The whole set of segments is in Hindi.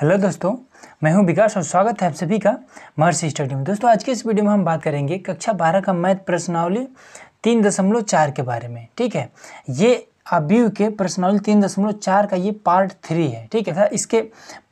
हेलो दोस्तों मैं हूं विकास और स्वागत है आप सभी का महर्षि स्टडी में दोस्तों आज के इस वीडियो में हम बात करेंगे कक्षा बारह का मैथ प्रश्नावली तीन दशमलव चार के बारे में ठीक है ये अब्यू के प्रश्नावली तीन दशमलव चार का ये पार्ट थ्री है ठीक है था इसके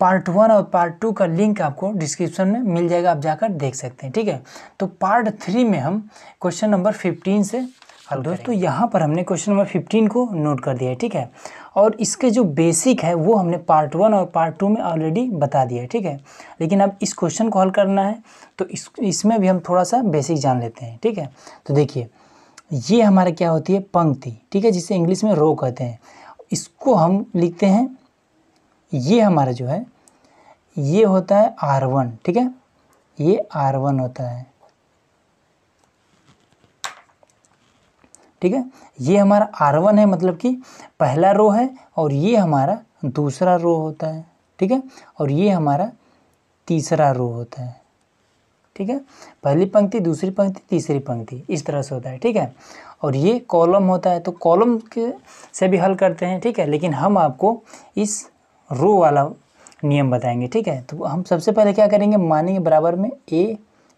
पार्ट वन और पार्ट टू का लिंक आपको डिस्क्रिप्शन में मिल जाएगा आप जाकर देख सकते हैं ठीक है तो पार्ट थ्री में हम क्वेश्चन नंबर फिफ्टीन से और दोस्तों यहाँ पर हमने क्वेश्चन नंबर फिफ्टीन को नोट कर दिया है ठीक है और इसके जो बेसिक है वो हमने पार्ट वन और पार्ट टू में ऑलरेडी बता दिया है ठीक है लेकिन अब इस क्वेश्चन को हल करना है तो इस इसमें भी हम थोड़ा सा बेसिक जान लेते हैं ठीक है तो देखिए ये हमारा क्या होती है पंक्ति ठीक है जिसे इंग्लिश में रो कहते हैं इसको हम लिखते हैं ये हमारा जो है ये होता है आर वन ठीक है ये आर वन होता है ठीक है ये हमारा आर वन है मतलब कि पहला रो है और ये हमारा दूसरा रो होता है ठीक है और ये हमारा तीसरा रो होता है ठीक है पहली पंक्ति दूसरी पंक्ति तीसरी पंक्ति इस तरह से होता है ठीक है और ये कॉलम होता है तो कॉलम के से भी हल करते हैं ठीक है लेकिन हम आपको इस रो वाला नियम बताएंगे ठीक है तो हम सबसे पहले क्या करेंगे मानेंगे बराबर में ए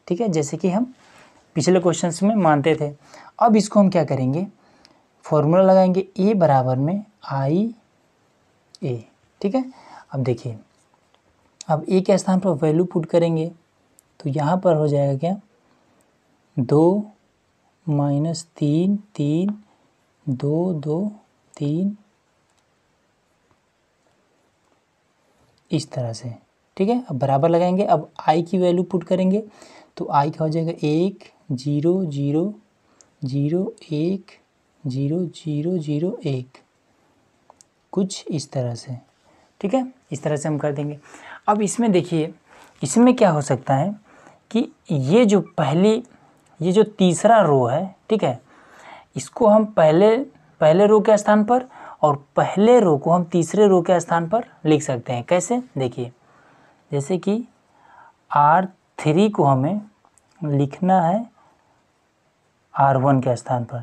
ठीक है जैसे कि हम पिछले क्वेश्चन में मानते थे अब इसको हम क्या करेंगे फॉर्मूला लगाएंगे ए बराबर में आई ए ठीक है अब देखिए अब ए के स्थान पर वैल्यू पुट करेंगे तो यहाँ पर हो जाएगा क्या दो माइनस तीन तीन दो दो तीन इस तरह से ठीक है अब बराबर लगाएंगे अब आई की वैल्यू पुट करेंगे तो आई का हो जाएगा एक जीरो जीरो जीरो एक जीरो जीरो जीरो एक कुछ इस तरह से ठीक है इस तरह से हम कर देंगे अब इसमें देखिए इसमें क्या हो सकता है कि ये जो पहली ये जो तीसरा रो है ठीक है इसको हम पहले पहले रो के स्थान पर और पहले रो को हम तीसरे रो के स्थान पर लिख सकते हैं कैसे देखिए जैसे कि आर थ्री को हमें लिखना है आर वन के स्थान पर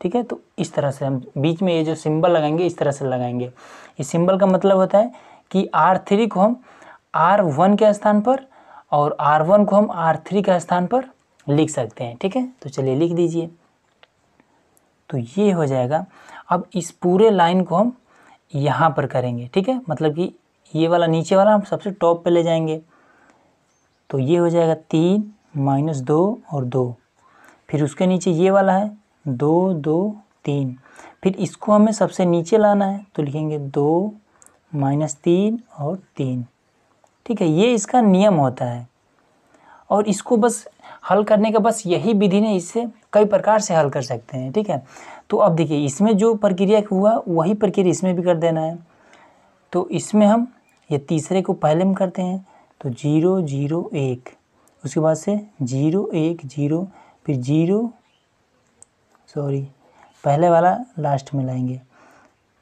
ठीक है तो इस तरह से हम बीच में ये जो सिंबल लगाएंगे इस तरह से लगाएंगे इस सिंबल का मतलब होता है कि आर थ्री को हम आर वन के स्थान पर और आर वन को हम आर थ्री के स्थान पर लिख सकते हैं ठीक है तो चलिए लिख दीजिए तो ये हो जाएगा अब इस पूरे लाइन को हम यहाँ पर करेंगे ठीक है मतलब कि ये वाला नीचे वाला हम सबसे टॉप पर ले जाएंगे तो ये हो जाएगा तीन माइनस दो और दो फिर उसके नीचे ये वाला है दो दो तीन फिर इसको हमें सबसे नीचे लाना है तो लिखेंगे दो माइनस तीन और तीन ठीक है ये इसका नियम होता है और इसको बस हल करने का बस यही विधि ने इससे कई प्रकार से हल कर सकते हैं ठीक है तो अब देखिए इसमें जो प्रक्रिया हुआ वही प्रक्रिया इसमें भी कर देना है तो इसमें हम ये तीसरे को पहले में करते हैं तो जीरो जीरो एक उसके बाद से जीरो एक जीरो फिर जीरो सॉरी पहले वाला लास्ट में लाएंगे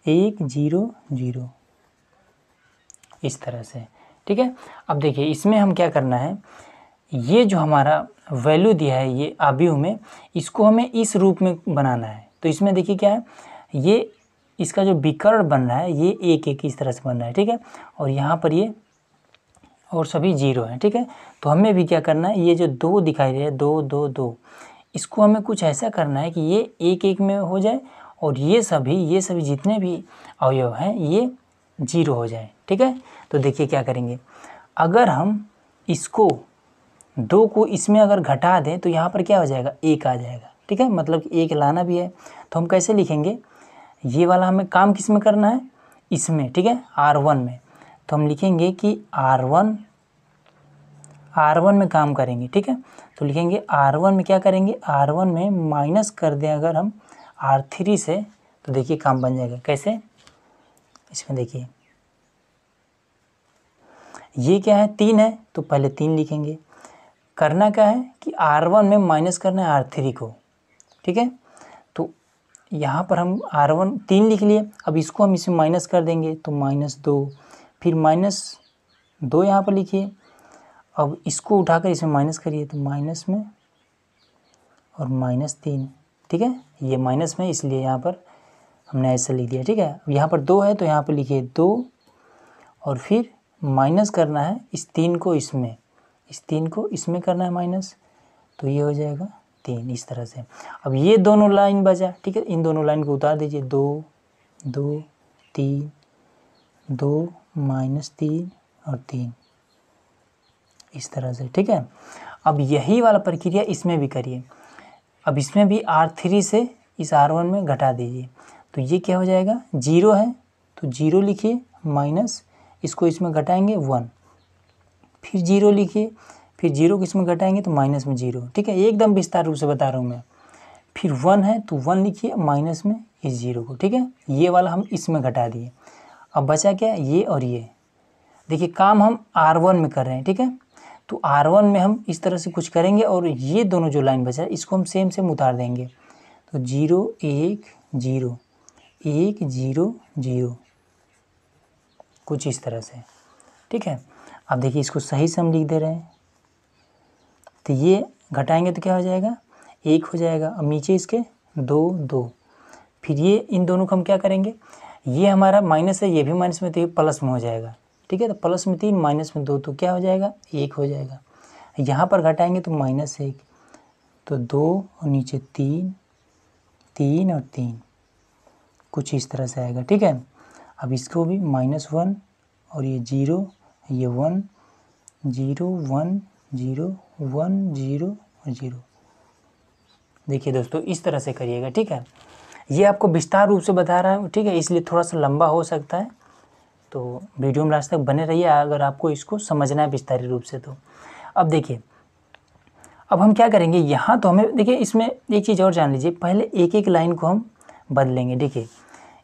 एक जीरो जीरो इस तरह से ठीक है अब देखिए इसमें हम क्या करना है ये जो हमारा वैल्यू दिया है ये आब्यू में इसको हमें इस रूप में बनाना है तो इसमें देखिए क्या है ये इसका जो विकर्ण बन रहा है ये एक एक इस तरह से बन रहा है ठीक है और यहाँ पर ये और सभी जीरो हैं ठीक है तो हमें भी क्या करना है ये जो दो दिखाई दे रहा है दो दो दो इसको हमें कुछ ऐसा करना है कि ये एक एक में हो जाए और ये सभी ये सभी जितने भी अवयव हैं ये जीरो हो जाए ठीक है तो देखिए क्या करेंगे अगर हम इसको दो को इसमें अगर घटा दें तो यहाँ पर क्या हो जाएगा एक आ जाएगा ठीक है मतलब कि एक लाना भी है तो हम कैसे लिखेंगे ये वाला हमें काम किस में करना है इसमें ठीक है आर वन में तो हम लिखेंगे कि आर वन आर वन में काम करेंगे ठीक है तो लिखेंगे आर वन में क्या करेंगे आर वन में माइनस कर दें अगर हम आर थ्री से तो देखिए काम बन जाएगा कैसे इसमें देखिए ये क्या है तीन है तो पहले तीन लिखेंगे करना क्या है कि आर वन में माइनस करना है आर थ्री को ठीक है तो यहाँ पर हम आर वन तीन लिख लिए अब इसको हम इसमें माइनस कर देंगे तो माइनस दो फिर माइनस दो यहाँ पर लिखिए अब इसको उठाकर इसमें माइनस करिए तो माइनस में और माइनस तीन ठीक है ये माइनस में इसलिए यहाँ पर हमने ऐसा लिख दिया ठीक है अब यहाँ पर दो है तो यहाँ पर लिखिए दो और फिर माइनस करना है इस तीन को इसमें इस तीन को इसमें करना है माइनस तो ये हो जाएगा तीन इस तरह से अब ये दोनों लाइन बचा ठीक है इन दोनों लाइन को उतार दीजिए दो दो तीन दो माइनस तीन और तीन इस तरह से ठीक है अब यही वाला प्रक्रिया इसमें भी करिए अब इसमें भी आर थ्री से इस आर वन में घटा दीजिए तो ये क्या हो जाएगा जीरो है तो जीरो लिखिए माइनस इसको इसमें घटाएंगे वन फिर जीरो लिखिए फिर जीरो किस में घटाएंगे तो माइनस में जीरो ठीक है एकदम विस्तार रूप से बता रहा हूँ मैं फिर वन है तो वन लिखिए माइनस में इस जीरो को ठीक है ये वाला हम इसमें घटा दिए अब बचा क्या ये और ये देखिए काम हम आर वन में कर रहे हैं ठीक है तो आर वन में हम इस तरह से कुछ करेंगे और ये दोनों जो लाइन बचा है इसको हम सेम सेम उतार देंगे तो जीरो एक जीरो एक जीरो जीरो कुछ इस तरह से ठीक है अब देखिए इसको सही से हम लिख दे रहे हैं तो ये घटाएंगे तो क्या हो जाएगा एक हो जाएगा अब नीचे इसके दो दो फिर ये इन दोनों को हम क्या करेंगे ये हमारा माइनस है ये भी माइनस में तो ये प्लस में हो जाएगा ठीक है तो प्लस में तीन माइनस में दो तो क्या हो जाएगा एक हो जाएगा यहाँ पर घटाएंगे तो माइनस एक तो दो और नीचे तीन तीन और तीन कुछ इस तरह से आएगा ठीक है अब इसको भी माइनस वन और ये जीरो ये one zero one zero one zero और जीरो देखिए दोस्तों इस तरह से करिएगा ठीक है ये आपको विस्तार रूप से बता रहा हूँ ठीक है इसलिए थोड़ा सा लंबा हो सकता है तो वीडियो में लास्ट तक बने रहिए अगर आपको इसको समझना है विस्तारित रूप से तो अब देखिए अब हम क्या करेंगे यहाँ तो हमें देखिए इसमें एक चीज़ और जान लीजिए पहले एक एक लाइन को हम बदलेंगे देखिए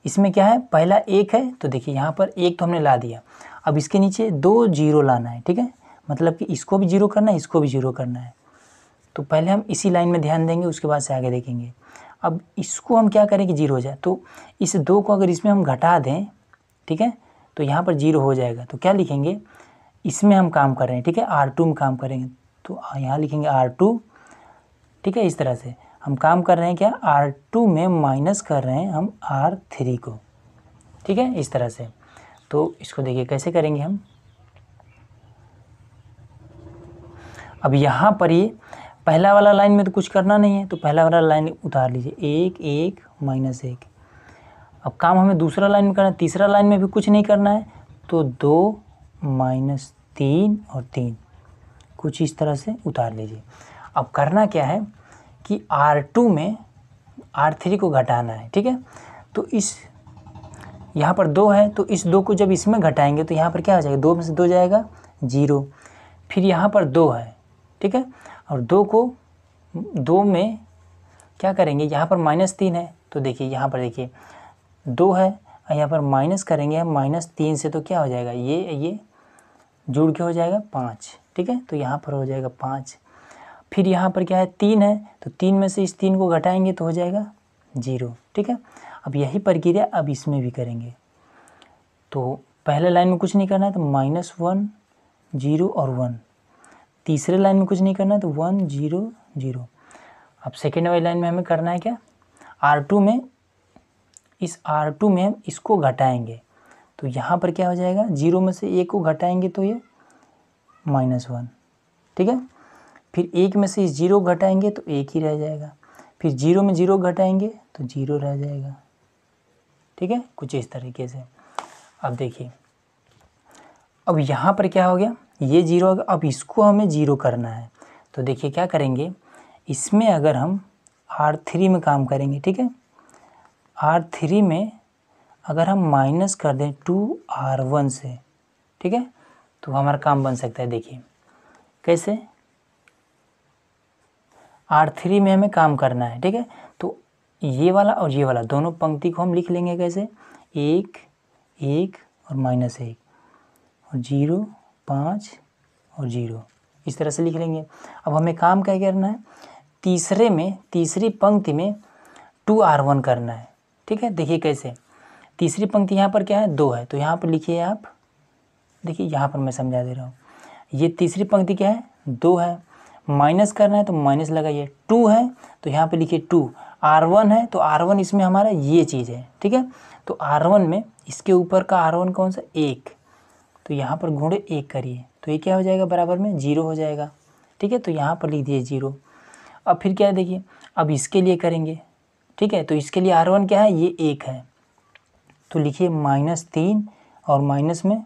इसमें क्या है पहला एक है तो देखिए यहाँ पर एक तो हमने ला दिया अब इसके नीचे दो जीरो लाना है ठीक है मतलब कि इसको भी जीरो करना है इसको भी जीरो करना है तो पहले हम इसी लाइन में ध्यान देंगे उसके बाद से आगे देखेंगे अब इसको हम क्या करें कि जीरो हो जाए तो इस दो को अगर इसमें हम घटा दें ठीक है तो यहाँ पर जीरो हो जाएगा तो क्या लिखेंगे इसमें हम काम कर रहे हैं ठीक है आर टू में काम करेंगे तो यहाँ लिखेंगे आर टू ठीक है इस तरह से हम काम कर रहे हैं क्या आर टू में माइनस कर रहे हैं हम आर थ्री को ठीक है इस तरह से तो इसको देखिए कैसे करेंगे हम अब यहाँ पर ये पहला वाला लाइन में तो कुछ करना नहीं है तो पहला वाला लाइन उतार लीजिए एक एक माइनस एक अब काम हमें दूसरा लाइन में करना है तीसरा लाइन में भी कुछ नहीं करना है तो दो माइनस तीन और तीन कुछ इस तरह से उतार लीजिए अब करना क्या है कि आर टू में आर थ्री को घटाना है ठीक है तो इस यहाँ पर दो है तो इस दो को जब इसमें घटाएंगे तो यहाँ पर क्या हो जाएगा दो में से दो जाएगा जीरो फिर यहाँ पर दो है ठीक है और दो को दो में क्या करेंगे यहाँ पर माइनस तीन है तो देखिए यहाँ पर देखिए दो है और यहाँ पर माइनस करेंगे हम माइनस तीन से तो क्या हो जाएगा ये ये जुड़ के हो जाएगा पाँच ठीक है तो यहाँ पर हो जाएगा पाँच फिर यहाँ पर क्या है तीन है तो तीन में से इस तीन को घटाएंगे तो हो जाएगा जीरो ठीक है अब यही प्रक्रिया अब इसमें भी करेंगे तो पहले लाइन में कुछ नहीं करना है तो माइनस वन जीरो और वन तीसरे लाइन में कुछ नहीं करना है तो वन जीरो जीरो अब सेकेंड वाली लाइन में हमें करना है क्या आर टू में इस आर टू में हम इसको घटाएंगे तो यहाँ पर क्या हो जाएगा जीरो में से एक को घटाएंगे तो ये माइनस वन ठीक है फिर एक में से इस जीरो घटाएंगे तो एक ही रह जाएगा फिर जीरो में जीरो घटाएंगे तो जीरो रह जाएगा ठीक है कुछ इस तरीके से अब देखिए अब यहाँ पर क्या हो गया ये जीरो अब इसको हमें जीरो करना है तो देखिए क्या करेंगे इसमें अगर हम आर थ्री में काम करेंगे ठीक है आर थ्री में अगर हम माइनस कर दें टू आर वन से ठीक है तो हमारा काम बन सकता है देखिए कैसे आर थ्री में हमें काम करना है ठीक है तो ये वाला और ये वाला दोनों पंक्ति को हम लिख लेंगे कैसे एक एक और माइनस एक और जीरो पाँच और जीरो इस तरह से लिख लेंगे अब हमें काम क्या करना है तीसरे में तीसरी पंक्ति में टू आर वन करना है ठीक है देखिए कैसे तीसरी पंक्ति यहाँ पर क्या है दो है तो यहाँ पर लिखिए आप देखिए यहाँ पर मैं समझा दे रहा हूँ ये तीसरी पंक्ति क्या है दो है माइनस करना है तो माइनस लगाइए टू है तो यहाँ पर लिखिए टू आर वन है तो आर वन इसमें हमारा ये चीज़ है ठीक है तो आर वन में इसके ऊपर का आर वन कौन सा एक तो यहाँ पर गुण एक करिए तो ये क्या हो जाएगा बराबर में जीरो हो जाएगा ठीक है तो यहाँ पर लिख दिए जीरो अब फिर क्या देखिए अब इसके लिए करेंगे ठीक है तो इसके लिए आर वन क्या है ये एक है तो लिखिए माइनस तीन और माइनस में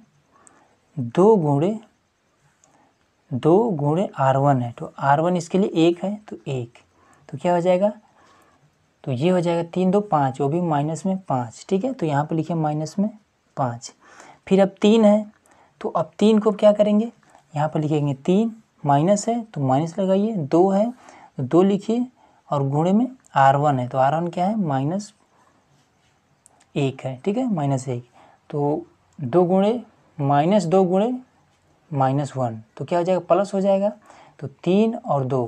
दो गुणे दो गुणे आर वन है तो आर वन इसके लिए एक है तो एक तो क्या हो जाएगा तो ये हो जाएगा तीन दो पाँच वो भी माइनस में पाँच ठीक है तो यहाँ पर लिखिए माइनस में पाँच फिर अब तीन है तो अब तीन को क्या करेंगे यहाँ पर लिखेंगे तीन माइनस है तो माइनस लगाइए दो है तो दो लिखिए और गुणे में आर वन है तो आर वन क्या है माइनस एक है ठीक है माइनस एक तो दो गुणे माइनस दो गुणे माइनस वन तो क्या हो जाएगा प्लस हो जाएगा तो तीन और दो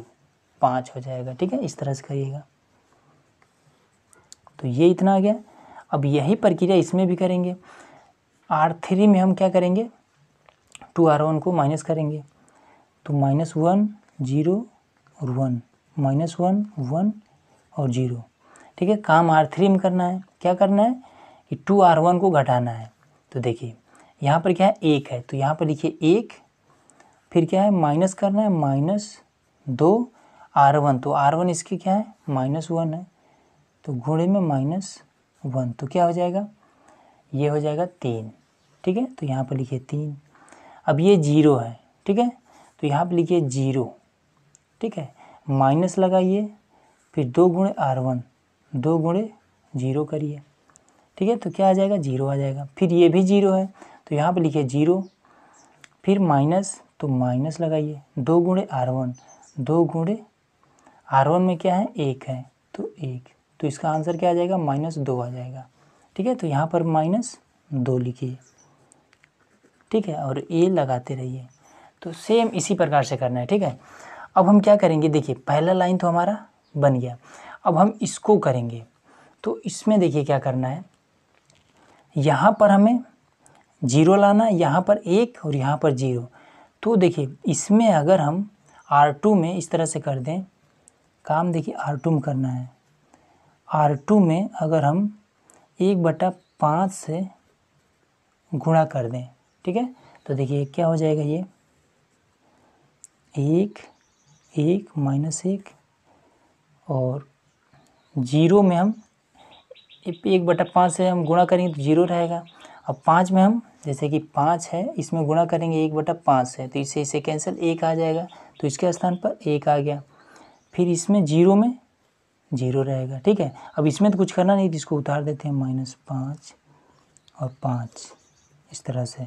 पाँच हो जाएगा ठीक है इस तरह से करिएगा तो ये इतना आ गया अब यही प्रक्रिया इसमें भी करेंगे आर थ्री में हम क्या करेंगे टू आर वन को माइनस करेंगे तो माइनस वन जीरो और वन माइनस वन वन और जीरो ठीक है काम आर थ्री में करना है क्या करना है कि टू आर वन को घटाना है तो देखिए यहाँ पर क्या है एक है तो यहाँ पर लिखिए एक फिर क्या है माइनस करना है माइनस दो आर वन तो आर वन इसके क्या है माइनस वन है तो घोड़े में माइनस वन तो क्या हो जाएगा ये हो जाएगा तीन ठीक है तो यहाँ पर लिखिए तीन अब ये जीरो है ठीक है तो यहाँ पर लिखिए जीरो ठीक है माइनस लगाइए फिर दो गुणे आर वन दो गुणे जीरो करिए ठीक है तो क्या आ जाएगा जीरो आ जाएगा फिर ये भी जीरो है तो यहाँ पर लिखिए जीरो फिर माइनस तो माइनस लगाइए दो गुणे आर वन दो गुणे आर वन में क्या है एक है तो एक तो इसका आंसर क्या आ जाएगा माइनस दो आ जाएगा ठीक है तो यहाँ पर माइनस दो लिखिए ठीक है और ए लगाते रहिए तो सेम इसी प्रकार से करना है ठीक है अब हम क्या करेंगे देखिए पहला लाइन तो हमारा बन गया अब हम इसको करेंगे तो इसमें देखिए क्या करना है यहाँ पर हमें जीरो लाना है यहाँ पर एक और यहाँ पर जीरो तो देखिए इसमें अगर हम आर टू में इस तरह से कर दें काम देखिए आर टू में करना है आर टू में अगर हम एक बटा पाँच से गुणा कर दें ठीक है तो देखिए क्या हो जाएगा ये एक एक माइनस एक और जीरो में हम एक बटा पाँच से हम गुणा करेंगे तो जीरो रहेगा अब पाँच में हम जैसे कि पाँच है इसमें गुणा करेंगे एक बटा पाँच से तो इसे इसे कैंसिल एक आ जाएगा तो इसके स्थान पर एक आ गया फिर इसमें जीरो में जीरो रहेगा ठीक है अब इसमें तो कुछ करना नहीं तो इसको उतार देते हैं माइनस पाँच और पाँच इस तरह से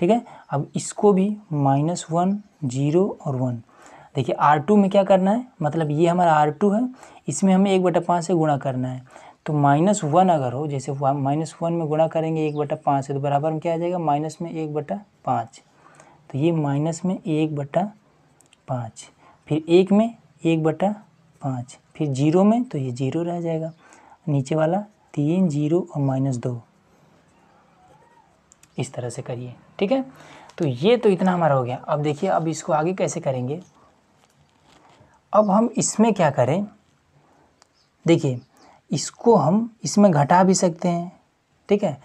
ठीक है अब इसको भी माइनस वन जीरो और वन देखिए आर टू में क्या करना है मतलब ये हमारा आर टू है इसमें हमें एक बटा पाँच से गुणा करना है तो माइनस वन अगर हो जैसे माइनस वन में गुणा करेंगे एक बटा पाँच से तो बराबर में क्या आ जाएगा माइनस में एक बटा पाँच तो ये माइनस में एक बटा पाँच फिर एक में एक बटा पाँच फिर जीरो में तो ये जीरो रह जाएगा नीचे वाला तीन जीरो और माइनस दो इस तरह से करिए ठीक है तो ये तो इतना हमारा हो गया अब देखिए अब इसको आगे कैसे करेंगे अब हम इसमें क्या करें देखिए इसको हम इसमें घटा भी सकते हैं ठीक है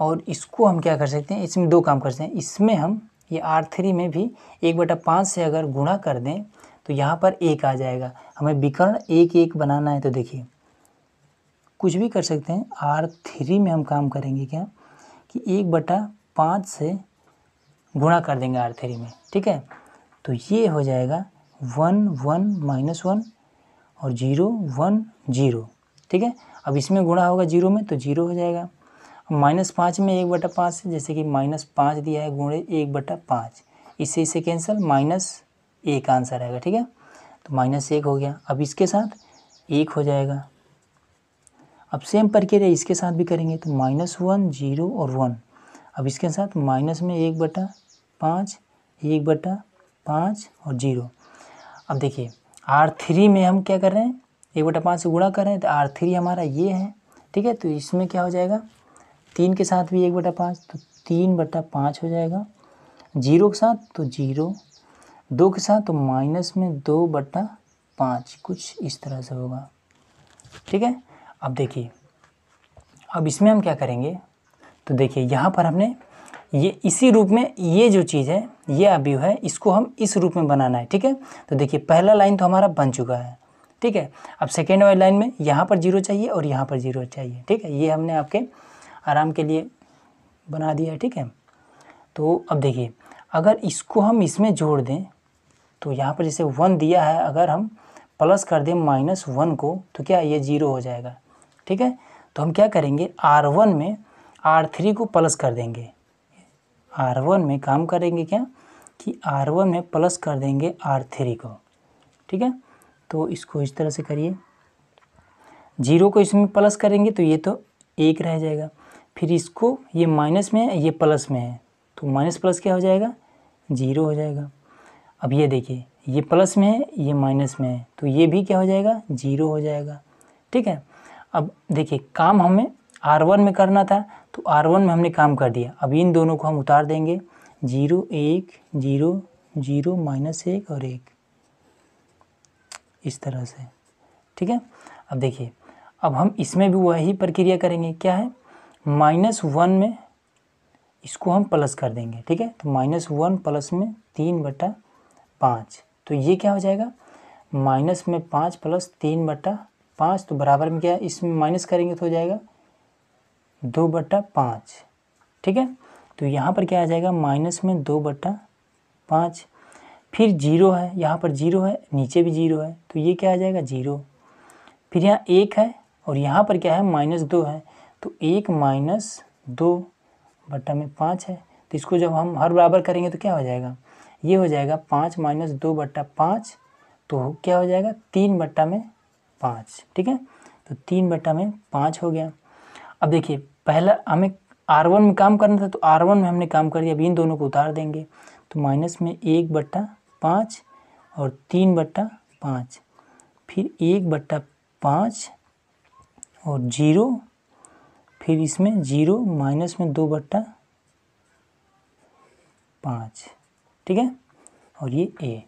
और इसको हम क्या कर सकते हैं इसमें दो काम कर सकते हैं इसमें हम ये आर थ्री में भी एक बटा पाँच से अगर गुणा कर दें तो यहाँ पर एक आ जाएगा हमें विकर्ण एक एक बनाना है तो देखिए कुछ भी कर सकते हैं आर थ्री में हम काम करेंगे क्या कि एक बटा पाँच से गुणा कर देंगे आर थ्री में ठीक है तो ये हो जाएगा वन वन माइनस वन और जीरो वन जीरो ठीक है अब इसमें गुणा होगा जीरो में तो जीरो हो जाएगा माइनस पाँच में एक बटा पाँच से जैसे कि माइनस पाँच दिया है गुणे एक बटा पाँच इससे इसे कैंसिल माइनस एक आंसर आएगा ठीक है तो माइनस एक हो गया अब इसके साथ एक हो जाएगा अब सेम प्रक्रिया इसके साथ भी करेंगे तो माइनस वन जीरो और वन अब इसके साथ माइनस में एक बटा पाँच एक बटा पाँच और जीरो अब देखिए आर थ्री में हम क्या कर रहे हैं एक बटा पाँच से गुणा कर रहे हैं तो आर थ्री हमारा ये है ठीक है तो इसमें क्या हो जाएगा तीन के साथ भी एक बटा पाँच तो तीन बटा पाँच हो जाएगा जीरो के साथ तो जीरो दो के साथ तो माइनस में दो बटा पाँच कुछ इस तरह से होगा ठीक है अब देखिए अब इसमें हम क्या करेंगे तो देखिए यहाँ पर हमने ये इसी रूप में ये जो चीज़ है ये अभी है इसको हम इस रूप में बनाना है ठीक है तो देखिए पहला लाइन तो हमारा बन चुका है ठीक है अब सेकेंड वाली लाइन में यहाँ पर जीरो चाहिए और यहाँ पर जीरो चाहिए ठीक है ये हमने आपके आराम के लिए बना दिया है ठीक है तो अब देखिए अगर इसको हम इसमें जोड़ दें तो यहाँ पर जैसे वन दिया है अगर हम प्लस कर दें माइनस वन को तो क्या ये जीरो हो जाएगा ठीक है तो हम क्या करेंगे आर वन में आर थ्री को प्लस कर देंगे आर वन में काम करेंगे क्या कि आर वन में प्लस कर देंगे आर थ्री को ठीक है तो इसको इस तरह से करिए जीरो को इसमें प्लस करेंगे तो ये तो एक रह जाएगा फिर इसको ये माइनस में है ये प्लस में है तो माइनस प्लस क्या हो जाएगा जीरो हो जाएगा अब ये देखिए ये प्लस में है ये माइनस में है तो ये भी क्या हो जाएगा जीरो हो जाएगा ठीक है अब देखिए काम हमें आर वन में करना था तो आर वन में हमने काम कर दिया अब इन दोनों को हम उतार देंगे जीरो एक जीरो जीरो माइनस एक और एक इस तरह से ठीक है अब देखिए अब हम इसमें भी वही प्रक्रिया करेंगे क्या है माइनस वन में इसको हम प्लस कर देंगे ठीक है तो माइनस वन प्लस में तीन बटा पाँच तो ये क्या हो जाएगा माइनस में पाँच प्लस तीन बटा पाँच तो बराबर में क्या है इसमें माइनस करेंगे तो हो जाएगा दो बट्टा पाँच ठीक है तो यहाँ पर क्या आ जाएगा माइनस में दो बट्टा पाँच फिर जीरो है यहाँ पर जीरो है नीचे भी जीरो है तो ये क्या आ जाएगा जीरो फिर यहाँ एक है और यहाँ पर क्या है माइनस दो है तो एक माइनस दो बट्टा में पाँच है तो इसको जब हम हर बराबर करेंगे तो क्या हो जाएगा ये हो जाएगा पाँच माइनस दो बट्टा पाँच तो क्या हो जाएगा तीन बट्टा में पाँच ठीक है तो तीन बटा में पाँच हो गया अब देखिए पहला हमें आर वन में काम करना था तो आर वन में हमने काम कर दिया अब इन दोनों को उतार देंगे तो माइनस में एक बट्टा पाँच और तीन बट्टा पाँच फिर एक बट्टा पाँच और जीरो फिर इसमें जीरो माइनस में दो बट्टा पाँच ठीक है और ये ए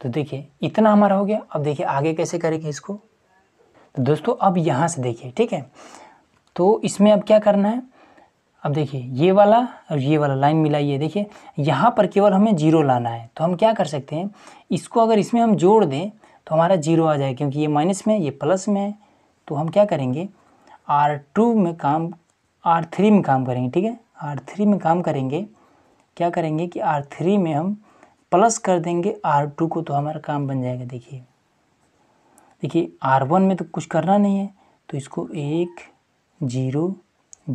तो देखिए इतना हमारा हो गया अब देखिए आगे कैसे करेंगे इसको तो दोस्तों अब यहाँ से देखिए ठीक है तो इसमें अब क्या करना है अब देखिए ये वाला और ये वाला लाइन मिलाइए देखिए यहाँ पर केवल हमें जीरो लाना है तो हम क्या कर सकते हैं इसको अगर इसमें हम जोड़ दें तो हमारा जीरो आ जाए क्योंकि ये माइनस में ये प्लस में है तो हम क्या करेंगे आर टू में काम आर थ्री में काम करेंगे ठीक है आर थ्री में काम करेंगे क्या करेंगे कि आर थ्री में हम प्लस कर देंगे आर टू को तो हमारा काम बन जाएगा देखिए देखिए आर वन में तो कुछ करना नहीं है तो इसको एक जीरो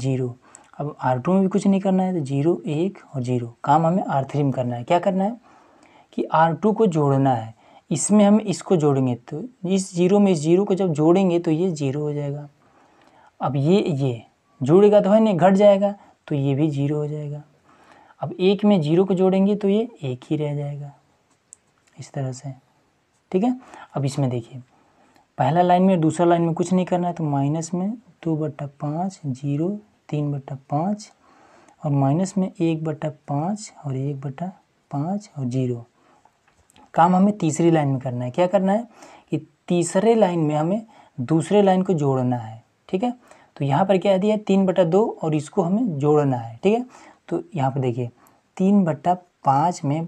जीरो अब आर टू में भी कुछ नहीं करना है तो जीरो एक और जीरो काम हमें आर थ्री में करना है क्या करना है कि आर टू को जोड़ना है इसमें हम इसको जोड़ेंगे तो इस जीरो में इस जीरो को जब जोड़ेंगे तो ये जीरो हो जाएगा अब ये ये जुड़ेगा तो है नहीं घट जाएगा तो ये भी जीरो हो जाएगा अब एक में जीरो को जोड़ेंगे तो ये एक ही रह जाएगा इस तरह से ठीक है अब इसमें देखिए पहला लाइन में दूसरा लाइन में कुछ नहीं करना है तो माइनस में दो बट्टा पाँच जीरो तीन बट्टा पाँच और माइनस में एक बट्टा पाँच और एक बट्टा पाँच और जीरो काम हमें तीसरी लाइन में करना है क्या करना है कि तीसरे लाइन में हमें दूसरे लाइन को जोड़ना है ठीक है तो यहाँ पर क्या दिया है तीन बट्टा दो और इसको हमें जोड़ना है ठीक है तो यहाँ पर देखिए तीन बट्टा पाँच में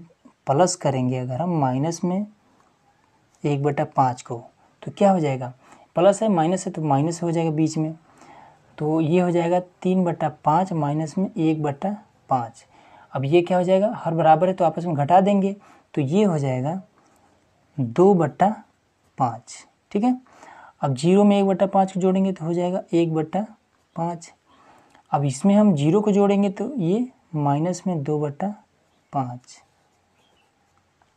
प्लस करेंगे अगर हम माइनस में एक बटा पाँच को तो क्या हो जाएगा प्लस है माइनस है तो माइनस हो जाएगा बीच में तो ये हो जाएगा तीन बट्टा पाँच माइनस में एक बट्टा पाँच अब ये क्या हो जाएगा हर बराबर है तो आपस में घटा देंगे तो ये हो जाएगा दो बट्टा पाँच ठीक है अब जीरो में एक बट्टा पाँच को जोड़ेंगे तो हो जाएगा एक बट्टा पाँच अब इसमें हम जीरो को जोड़ेंगे तो ये माइनस में दो बट्टा पाँच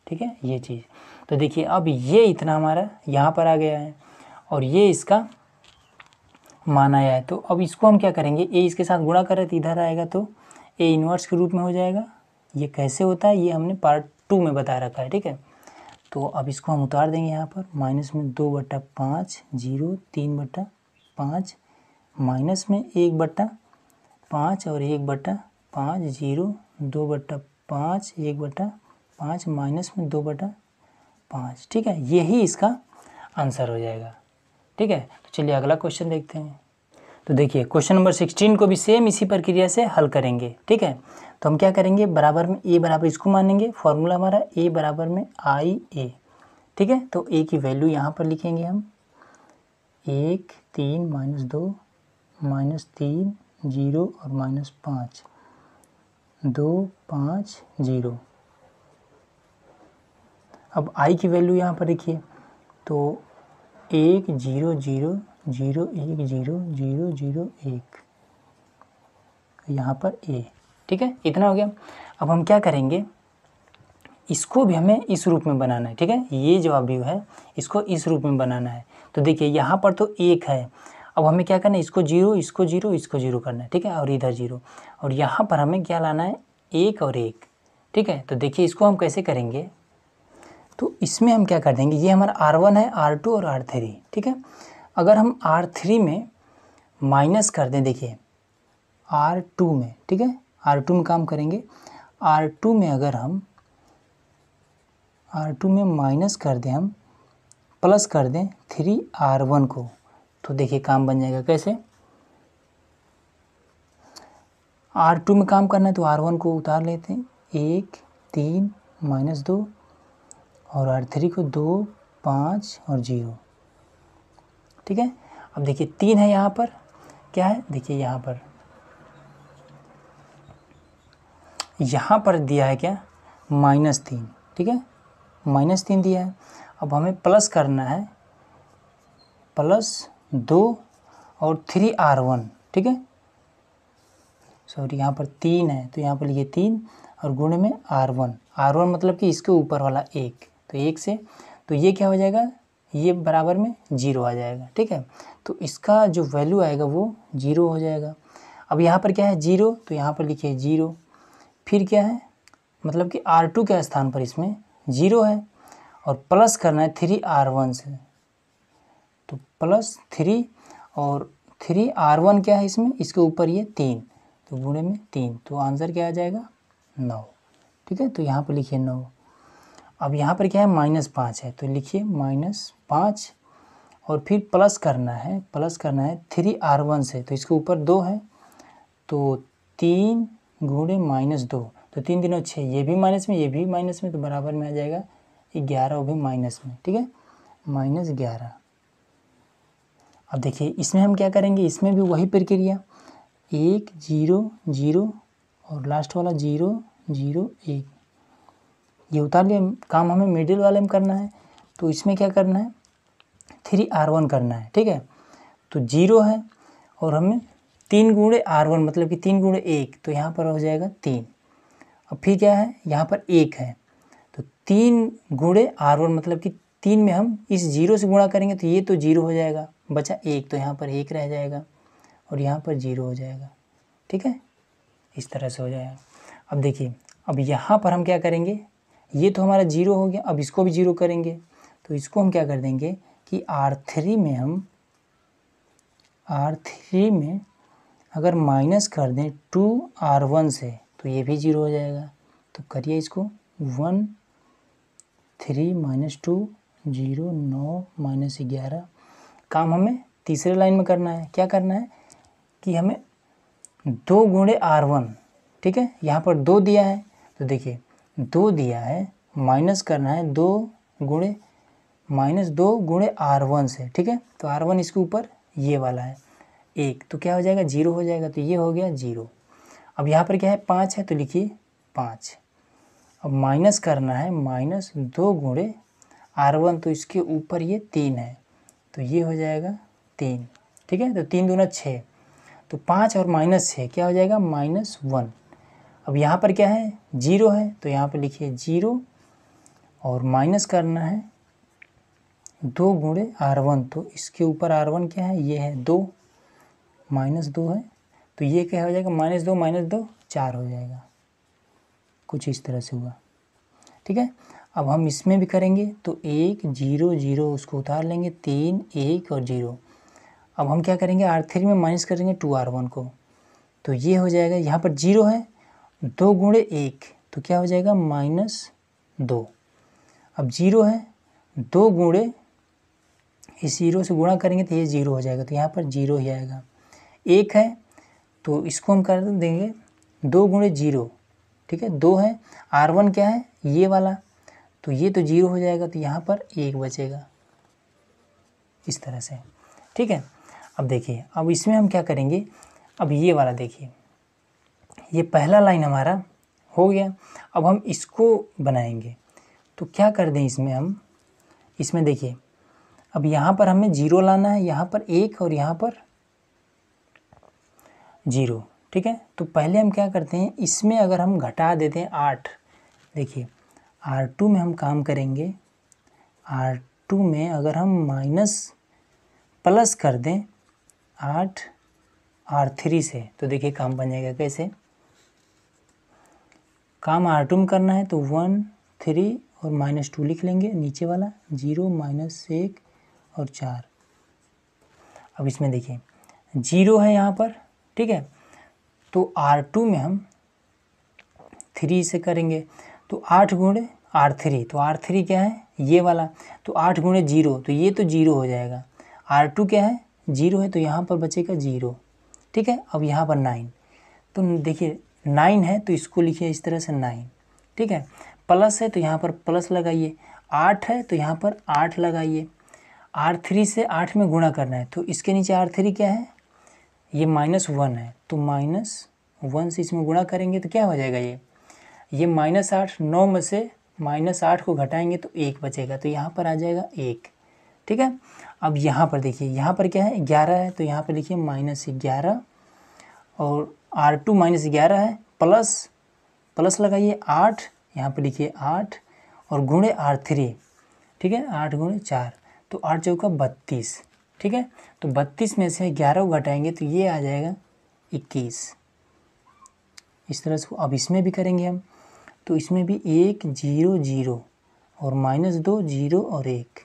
ठीक है ये चीज़ तो देखिए अब ये इतना हमारा यहाँ पर आ गया है और ये इसका मान आया है तो अब इसको हम क्या करेंगे ए इसके साथ गुणा रहे तो इधर आएगा तो ए इन्वर्स के रूप में हो जाएगा ये कैसे होता है ये हमने पार्ट टू में बता रखा है ठीक है तो अब इसको हम उतार देंगे यहाँ पर माइनस में दो बट्टा पाँच जीरो तीन बट्टा पाँच माइनस में एक बट्टा पाँच और एक बट्टा पाँच जीरो दो बट्टा पाँच एक बट्टा पाँच माइनस में दो बटा पाँच ठीक है यही इसका आंसर हो जाएगा ठीक है तो चलिए अगला क्वेश्चन देखते हैं तो देखिए क्वेश्चन नंबर सिक्सटीन को भी सेम इसी प्रक्रिया से हल करेंगे ठीक है तो हम क्या करेंगे बराबर में ए बराबर इसको मानेंगे फॉर्मूला हमारा ए बराबर में आई ए ठीक है तो ए की वैल्यू यहाँ पर लिखेंगे हम एक तीन माइनस दो माइनस तीन जीरो और माइनस पाँच दो पाँच जीरो अब आई की वैल्यू यहाँ पर देखिए तो एक जीरो जीरो जीरो एक जीरो जीरो जीरो एक यहाँ पर ए ठीक है इतना हो गया अब हम क्या करेंगे इसको भी हमें इस रूप में बनाना है ठीक है ये जो अभी है इसको इस रूप में बनाना है तो देखिए यहाँ पर तो एक है अब हमें क्या करना है इसको जीरो इसको जीरो इसको जीरो करना है ठीक है और इधर जीरो और यहाँ पर हमें क्या लाना है एक और एक ठीक है तो देखिए इसको हम कैसे करेंगे तो इसमें हम क्या कर देंगे ये हमारा आर वन है आर टू और आर थ्री ठीक है अगर हम आर थ्री में माइनस कर दें देखिए आर टू में ठीक है आर टू में काम करेंगे आर टू में अगर हम आर टू में माइनस कर दें हम प्लस कर दें थ्री आर वन को तो देखिए काम बन जाएगा कैसे आर टू में काम करना है तो आर वन को उतार लेते हैं एक तीन माइनस दो और आर थ्री को दो पाँच और जीरो ठीक है अब देखिए तीन है यहाँ पर क्या है देखिए यहाँ पर यहाँ पर दिया है क्या माइनस तीन ठीक है माइनस तीन दिया है अब हमें प्लस करना है प्लस दो और थ्री आर वन ठीक है सॉरी यहाँ पर तीन है तो यहाँ पर लिखिए तीन और गुण में आर वन आर वन मतलब कि इसके ऊपर वाला एक तो एक से तो ये क्या हो जाएगा ये बराबर में जीरो आ जाएगा ठीक है तो इसका जो वैल्यू आएगा वो जीरो हो जाएगा अब यहाँ पर क्या है जीरो तो यहाँ पर लिखिए जीरो फिर क्या है मतलब कि आर टू के स्थान पर इसमें जीरो है और प्लस करना है थ्री आर वन से तो प्लस थ्री और थ्री आर वन क्या है इसमें इसके ऊपर ये तीन तो गुणे में तीन तो आंसर क्या आ जाएगा नौ ठीक है तो यहाँ पर लिखिए नौ अब यहाँ पर क्या है माइनस पाँच है तो लिखिए माइनस पाँच और फिर प्लस करना है प्लस करना है थ्री आर वन से तो इसके ऊपर दो है तो तीन गुणे माइनस दो तो तीन दिनों छः ये भी माइनस में ये भी माइनस में तो बराबर में आ जाएगा ग्यारह वो भी माइनस में ठीक है माइनस ग्यारह अब देखिए इसमें हम क्या करेंगे इसमें भी वही प्रक्रिया एक जीरो जीरो और लास्ट वाला जीरो जीरो एक ये उतार लिया काम हमें मिडिल वाले में करना है तो इसमें क्या करना है थ्री आर वन करना है ठीक है तो जीरो है और हमें तीन गुणे आर वन मतलब कि तीन गुणे एक तो यहाँ पर हो जाएगा तीन अब फिर क्या है यहाँ पर एक है तो तीन गुणे आर वन मतलब कि तीन में हम इस जीरो से गुणा करेंगे तो ये तो जीरो हो जाएगा बचा एक तो यहाँ पर एक रह जाएगा और यहाँ पर जीरो हो जाएगा ठीक है इस तरह से हो जाएगा अब देखिए अब यहाँ पर हम क्या करेंगे ये तो हमारा जीरो हो गया अब इसको भी जीरो करेंगे तो इसको हम क्या कर देंगे कि आर थ्री में हम आर थ्री में अगर माइनस कर दें टू आर वन से तो ये भी जीरो हो जाएगा तो करिए इसको one three minus two zero नौ माइनस ग्यारह काम हमें तीसरे लाइन में करना है क्या करना है कि हमें दो गुणे आर वन ठीक है यहाँ पर दो दिया है तो देखिए दो दिया है माइनस करना है दो गुणे माइनस दो गुणे आर वन से ठीक है तो आर वन इसके ऊपर ये वाला है एक तो क्या हो जाएगा जीरो हो जाएगा तो ये हो गया जीरो अब यहाँ पर क्या है पाँच है तो लिखिए पाँच अब माइनस करना है माइनस दो गुणे आर वन तो इसके ऊपर ये तीन है तो ये हो जाएगा तीन ठीक है तो तीन दोनों छः तो पाँच और माइनस छः क्या हो जाएगा माइनस वन अब यहाँ पर क्या है जीरो है तो यहाँ पर लिखिए जीरो और माइनस करना है दो गुणे आर वन तो इसके ऊपर आर वन क्या है ये है दो माइनस दो है तो ये क्या हो जाएगा माइनस दो माइनस दो चार हो जाएगा कुछ इस तरह से हुआ ठीक है अब हम इसमें भी करेंगे तो एक जीरो जीरो उसको उतार लेंगे तीन एक और जीरो अब हम क्या करेंगे आर थ्री में माइनस करेंगे टू आर वन को तो ये हो जाएगा यहाँ पर जीरो है दो गुणे एक तो क्या हो जाएगा माइनस दो अब जीरो है दो गुणे इस जीरो से गुणा करेंगे तो ये जीरो हो जाएगा तो यहाँ पर जीरो ही आएगा एक है तो इसको हम कर देंगे दो गुणे जीरो ठीक है दो है आर वन क्या है ये वाला तो ये तो जीरो हो जाएगा तो यहाँ पर एक बचेगा इस तरह से ठीक है अब देखिए अब इसमें हम क्या करेंगे अब ये वाला देखिए ये पहला लाइन हमारा हो गया अब हम इसको बनाएंगे तो क्या कर दें इसमें हम इसमें देखिए अब यहाँ पर हमें जीरो लाना है यहाँ पर एक और यहाँ पर जीरो ठीक है तो पहले हम क्या करते हैं इसमें अगर हम घटा देते हैं आठ देखिए आर टू में हम काम करेंगे आर टू में अगर हम माइनस प्लस कर दें आठ आर थ्री से तो देखिए काम बन जाएगा कैसे काम आर टू में करना है तो वन थ्री और माइनस टू लिख लेंगे नीचे वाला जीरो माइनस एक और चार अब इसमें देखिए जीरो है यहाँ पर ठीक है तो आर टू में हम थ्री से करेंगे तो आठ गुणे आर थ्री तो आर थ्री क्या है ये वाला तो आठ गुणे जीरो तो ये तो जीरो हो जाएगा आर टू क्या है जीरो है तो यहाँ पर बचेगा जीरो ठीक है अब यहाँ पर नाइन तो देखिए नाइन है तो इसको लिखिए इस तरह से नाइन ठीक है प्लस है तो यहाँ पर प्लस लगाइए आठ है तो यहाँ पर आठ लगाइए आर थ्री से आठ में गुणा करना है तो इसके नीचे आर थ्री क्या है ये माइनस वन है तो माइनस वन से इसमें गुणा करेंगे तो क्या हो जाएगा ये ये माइनस आठ नौ में से माइनस आठ को घटाएंगे तो एक बचेगा तो यहाँ पर आ जाएगा एक ठीक है अब यहाँ पर देखिए यहाँ पर क्या है ग्यारह है तो यहाँ पर लिखिए माइनस ग्यारह और आर टू माइनस ग्यारह है प्लस प्लस लगाइए आठ यहाँ पे लिखिए आठ और गुणे आर थ्री ठीक है आठ गुणे चार तो आठ चौका बत्तीस ठीक है तो बत्तीस में से ग्यारह घटाएंगे तो ये आ जाएगा इक्कीस इस तरह से अब इसमें भी करेंगे हम तो इसमें भी एक जीरो जीरो और माइनस दो जीरो और एक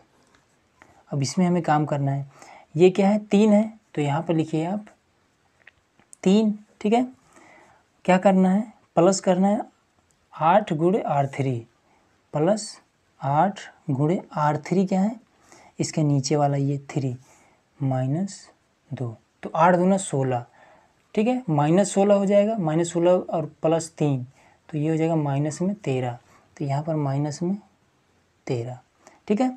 अब इसमें हमें काम करना है ये क्या है तीन है तो यहाँ पर लिखिए आप तीन ठीक है क्या करना है प्लस करना है आठ गुड़े आर थ्री प्लस आठ गुड़े आर थ्री क्या है इसके नीचे वाला ये थ्री माइनस दो तो आठ दोनों सोलह ठीक है माइनस सोलह हो जाएगा माइनस सोलह और प्लस तीन तो ये हो जाएगा माइनस में तेरह तो यहाँ पर माइनस में तेरह ठीक है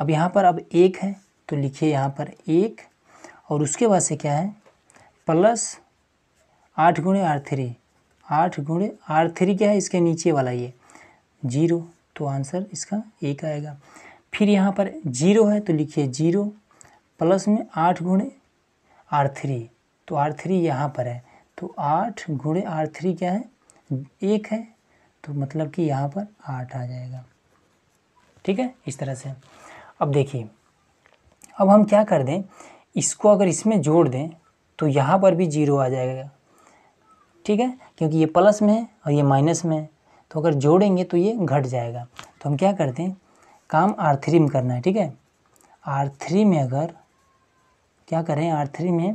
अब यहाँ पर अब एक है तो लिखिए यहाँ पर एक और उसके बाद से क्या है प्लस आठ गुणे आर थ्री आठ गुणे आर थ्री क्या है इसके नीचे वाला ये जीरो तो आंसर इसका एक आएगा फिर यहाँ पर जीरो है तो लिखिए जीरो प्लस में आठ गुणे आर थ्री तो आर थ्री यहाँ पर है तो आठ गुणे आर थ्री क्या है एक है तो मतलब कि यहाँ पर आठ आ जाएगा ठीक है इस तरह से अब देखिए अब हम क्या कर दें इसको अगर इसमें जोड़ दें तो यहाँ पर भी जीरो आ जाएगा ठीक है क्योंकि ये प्लस में है और ये माइनस में है तो अगर जोड़ेंगे तो ये घट जाएगा तो हम क्या करते हैं काम आर थ्री में करना है ठीक है आर थ्री में अगर क्या करें आर थ्री में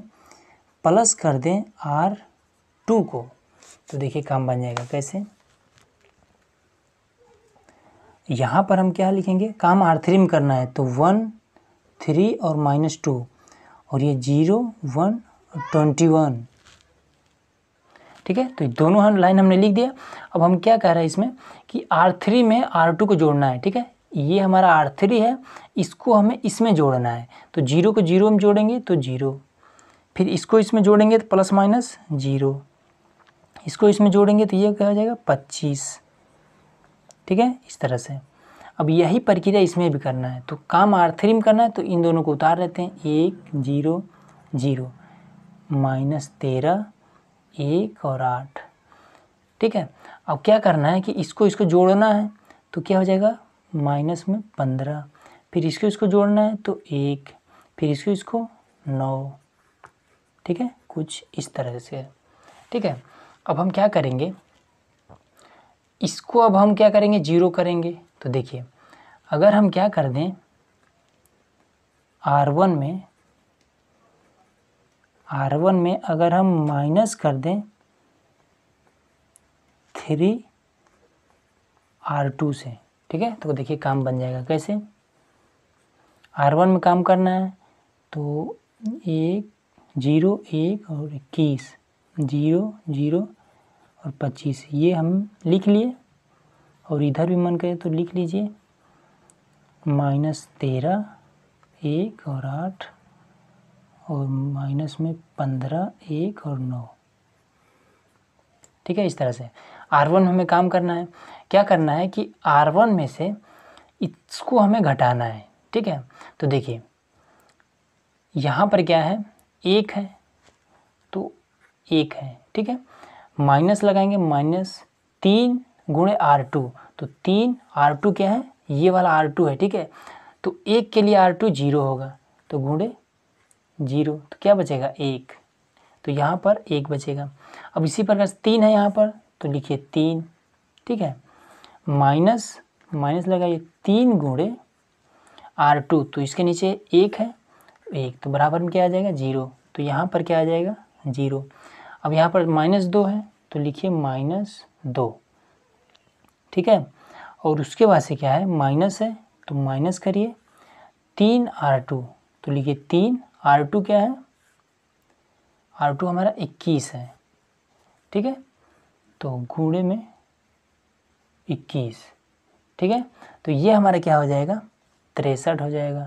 प्लस कर दें आर टू को तो देखिए काम बन जाएगा कैसे यहाँ पर हम क्या लिखेंगे काम आर थ्री में करना है तो वन थ्री और माइनस टू और ये जीरो वन और ट्वेंटी वन ठीक है तो दोनों हम लाइन हमने लिख दिया अब हम क्या कह रहे हैं इसमें कि आर थ्री में आर टू को जोड़ना है ठीक है ये हमारा आर थ्री है इसको हमें इसमें जोड़ना है तो जीरो को जीरो में जोड़ेंगे तो जीरो फिर इसको इसमें जोड़ेंगे तो प्लस माइनस जीरो इसको इसमें जोड़ेंगे तो ये क्या हो जाएगा पच्चीस ठीक है इस तरह से अब यही प्रक्रिया इसमें भी करना है तो काम आर थ्री में करना है तो इन दोनों को उतार लेते हैं एक जीरो जीरो माइनस तेरह एक और आठ ठीक है अब क्या करना है कि इसको इसको जोड़ना है तो क्या हो जाएगा माइनस में पंद्रह फिर इसको इसको जोड़ना है तो एक फिर इसको इसको नौ ठीक है कुछ इस तरह से ठीक है अब हम क्या करेंगे इसको अब हम क्या करेंगे जीरो करेंगे तो देखिए अगर हम क्या कर दें आर वन में आर वन में अगर हम माइनस कर दें थ्री आर टू से ठीक है तो देखिए काम बन जाएगा कैसे आर वन में काम करना है तो एक जीरो एक और इक्कीस जीरो जीरो और पच्चीस ये हम लिख लिए और इधर भी मन करे तो लिख लीजिए माइनस तेरह एक और आठ और माइनस में पंद्रह एक और नौ ठीक है इस तरह से आर वन हमें काम करना है क्या करना है कि आर वन में से इसको हमें घटाना है ठीक है तो देखिए यहाँ पर क्या है एक है तो एक है ठीक है माइनस लगाएंगे माइनस तीन गुणे आर टू तो तीन आर टू क्या है ये वाला आर टू है ठीक है तो एक के लिए आर टू जीरो होगा तो गुणे जीरो तो क्या बचेगा एक तो यहाँ पर एक बचेगा अब इसी प्रकार से तीन है यहाँ पर तो लिखिए तीन ठीक है माइनस माइनस लगाइए तीन गुणे आर टू तो इसके नीचे एक है एक तो बराबर में क्या आ जाएगा जीरो तो यहाँ पर क्या आ जाएगा जीरो अब यहाँ पर माइनस दो है तो लिखिए माइनस दो ठीक है और उसके बाद से क्या है माइनस है तो माइनस करिए तीन आर टू तो लिखिए तीन आर टू क्या है आर टू हमारा इक्कीस है ठीक है तो घूड़े में इक्कीस ठीक है तो ये हमारा क्या हो जाएगा तिरसठ हो जाएगा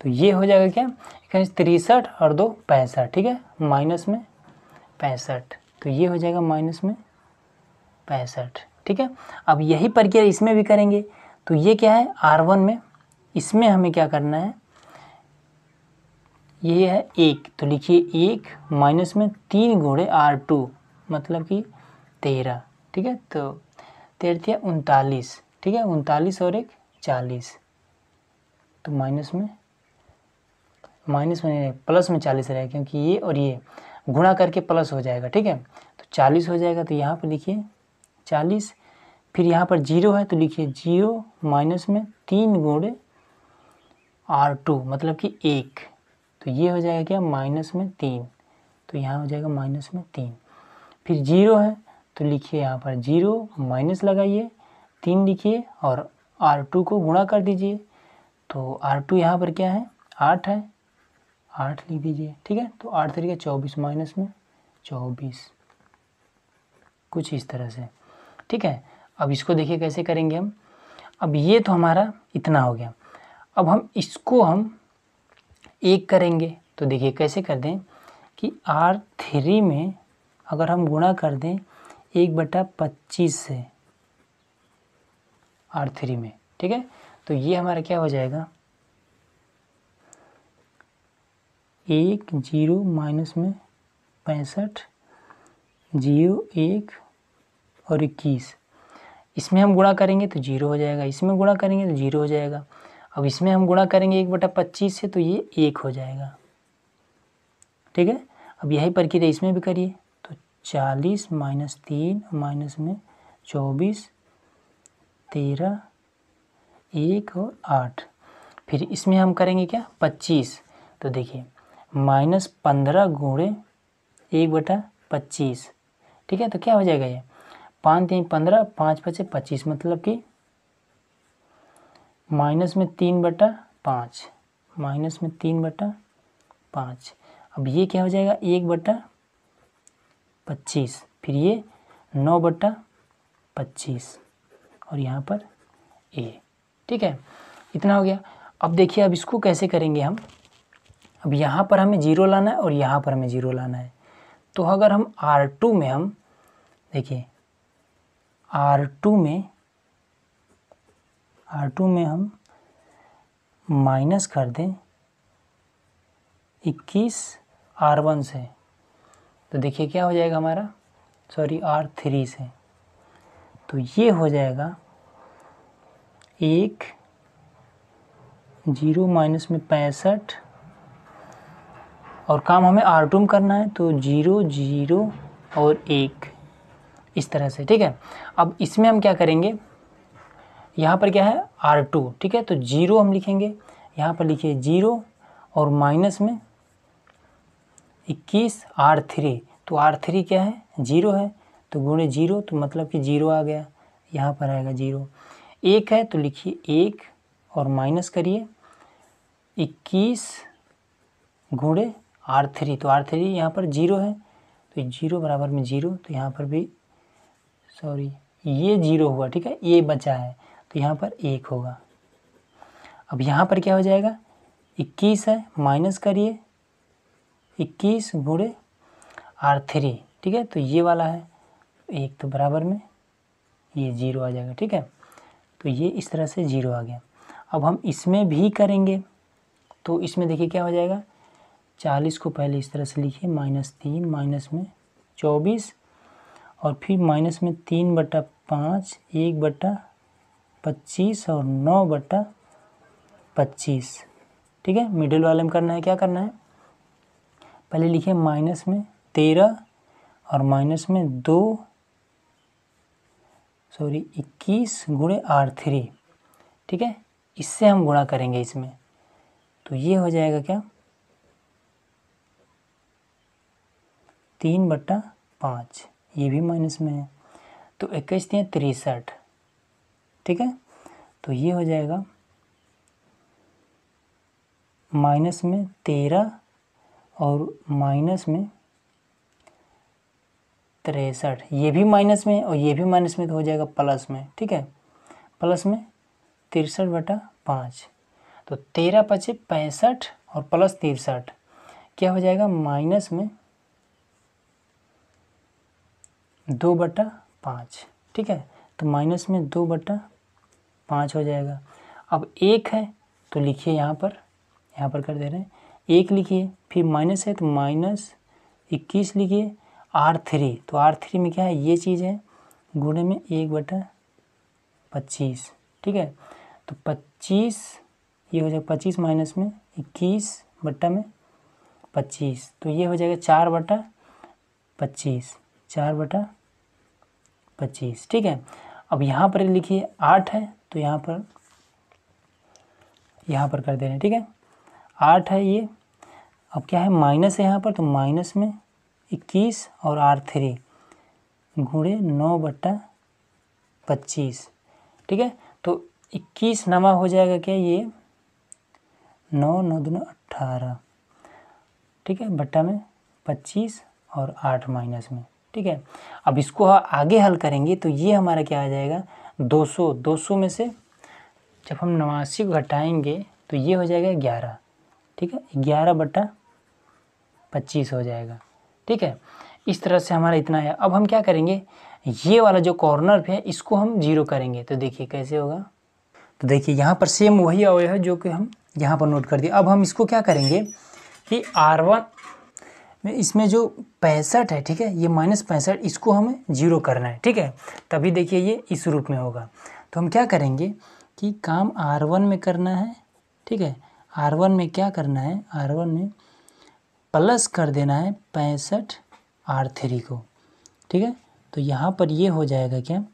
तो ये हो जाएगा क्या तिरसठ और दो पैंसठ ठीक है माइनस में पैंसठ तो ये हो जाएगा माइनस में पैंसठ ठीक है अब यही प्रक्रिया इसमें भी करेंगे तो ये क्या है आर वन में इसमें हमें क्या करना है ये है एक तो लिखिए एक माइनस में तीन घोड़े आर टू मतलब कि तेरह ठीक है तो तेरह उनतालीस ठीक है उनतालीस और एक चालीस तो माइनस में माइनस में प्लस में चालीस रहेगा क्योंकि ये और ये गुणा करके प्लस हो जाएगा ठीक है तो चालीस हो जाएगा तो यहाँ पर लिखिए चालीस फिर यहाँ पर जीरो है तो लिखिए जीरो माइनस में तीन गुणे आर टू मतलब कि एक तो ये हो जाएगा क्या माइनस में तीन तो यहाँ हो जाएगा माइनस में तीन फिर जीरो है तो लिखिए यहाँ पर जीरो माइनस लगाइए तीन लिखिए और आर टू को गुणा कर दीजिए तो आर टू यहाँ पर क्या है आठ है आठ लिख दीजिए ठीक है तो आठ तरीके चौबीस माइनस में चौबीस कुछ इस तरह से ठीक है अब इसको देखिए कैसे करेंगे हम अब ये तो हमारा इतना हो गया अब हम इसको हम एक करेंगे तो देखिए कैसे कर दें कि आर थ्री में अगर हम गुणा कर दें एक बटा पच्चीस से आर थ्री में ठीक है तो ये हमारा क्या हो जाएगा एक जीरो माइनस में पैंसठ जीरो एक और इक्कीस इसमें हम गुणा करेंगे तो जीरो हो जाएगा इसमें गुणा करेंगे तो जीरो हो जाएगा अब इसमें हम गुणा करेंगे एक बटा पच्चीस से तो ये एक हो जाएगा ठीक है अब यही प्रक्रिया इसमें भी करिए तो चालीस माइनस तीन माइनस में चौबीस तेरह एक और आठ फिर इसमें हम करेंगे क्या पच्चीस तो देखिए माइनस पंद्रह गुणे एक बटा पच्चीस ठीक है तो क्या हो जाएगा ये पाँच तीन पंद्रह पाँच पचे पच्चीस मतलब कि माइनस में तीन बटा पाँच माइनस में तीन बटा पाँच अब ये क्या हो जाएगा एक बटा पच्चीस फिर ये नौ बटा पच्चीस और यहाँ पर ए ठीक है इतना हो गया अब देखिए अब इसको कैसे करेंगे हम अब यहाँ पर हमें जीरो लाना है और यहाँ पर हमें जीरो लाना है तो अगर हम आर टू में हम देखिए आर टू में आर टू में हम माइनस कर दें इक्कीस आर वन से तो देखिए क्या हो जाएगा हमारा सॉरी आर थ्री से तो ये हो जाएगा एक जीरो माइनस में पैंसठ और काम हमें आर टू में करना है तो जीरो जीरो और एक इस तरह से ठीक है अब इसमें हम क्या करेंगे यहाँ पर क्या है आर टू ठीक है तो जीरो हम लिखेंगे यहाँ पर लिखिए जीरो और माइनस में इक्कीस आर थ्री तो आर थ्री क्या है जीरो है तो गुणे जीरो तो मतलब कि जीरो आ गया यहाँ पर आएगा जीरो एक है तो लिखिए एक और माइनस करिए इक्कीस गुणे आर थ्री तो आर थ्री यहाँ पर जीरो है तो जीरो बराबर में जीरो तो यहाँ पर भी सॉरी ये जीरो हुआ ठीक है ये बचा है तो यहाँ पर एक होगा अब यहाँ पर क्या हो जाएगा इक्कीस है माइनस करिए इक्कीस गुड़े आर थ्री ठीक है तो ये वाला है एक तो बराबर में ये जीरो आ जाएगा ठीक है तो ये इस तरह से जीरो आ गया अब हम इसमें भी करेंगे तो इसमें देखिए क्या हो जाएगा चालीस को पहले इस तरह से लिखिए माइनस तीन माइनस में चौबीस और फिर माइनस में तीन बट्टा पाँच एक बट्टा पच्चीस और नौ बटा पच्चीस ठीक है मिडिल वाले में करना है क्या करना है पहले लिखिए माइनस में तेरह और माइनस में दो सॉरी इक्कीस गुणे आर थ्री ठीक है इससे हम गुणा करेंगे इसमें तो ये हो जाएगा क्या तीन बट्टा पाँच ये भी माइनस में है तो इक्कीस तीन तिरसठ ठीक है तो ये हो जाएगा माइनस में तेरह और माइनस में तिरसठ ये भी माइनस में और ये भी माइनस में तो हो जाएगा प्लस में ठीक है प्लस में तिरसठ बटा पाँच तो तेरह पचे पैंसठ और प्लस तिरसठ क्या हो जाएगा माइनस में दो बटा पाँच ठीक है तो माइनस में दो बटा पाँच हो जाएगा अब एक है तो लिखिए यहाँ पर यहाँ पर कर दे रहे हैं एक लिखिए फिर माइनस है तो माइनस इक्कीस लिखिए आर थ्री तो आर थ्री में क्या है ये चीज़ है गुणे में एक बटा पच्चीस ठीक है तो पच्चीस ये हो जाएगा पच्चीस माइनस में इक्कीस बट्टा में पच्चीस तो ये हो जाएगा चार बटा पच्चीस चार बटा पच्चीस ठीक है अब यहाँ पर लिखिए आठ है तो यहाँ पर यहाँ पर कर दे रहे हैं ठीक है आठ है ये अब क्या है माइनस है यहाँ पर तो माइनस में इक्कीस और आर थ्री घूड़े नौ बट्टा पच्चीस ठीक है तो इक्कीस नवा हो जाएगा क्या ये नौ नौ दून अट्ठारह ठीक है बट्टा में पच्चीस और आठ माइनस में ठीक है अब इसको आगे हल करेंगे तो ये हमारा क्या आ जाएगा 200 200 में से जब हम नवासी को घटाएंगे तो ये हो जाएगा ग्यारह ठीक है ग्यारह बटा पच्चीस हो जाएगा ठीक है इस तरह से हमारा इतना है अब हम क्या करेंगे ये वाला जो कॉर्नर है इसको हम जीरो करेंगे तो देखिए कैसे होगा तो देखिए यहाँ पर सेम वही अवय है जो कि हम यहाँ पर नोट कर दिए अब हम इसको क्या करेंगे कि आर वन इसमें जो पैंसठ है ठीक है ये माइनस पैंसठ इसको हमें जीरो करना है ठीक है तभी देखिए ये इस रूप में होगा तो हम क्या करेंगे कि काम आर वन में करना है ठीक है आर वन में क्या करना है आर वन में प्लस कर देना है पैंसठ आर थ्री को ठीक है तो यहाँ पर ये हो जाएगा क्या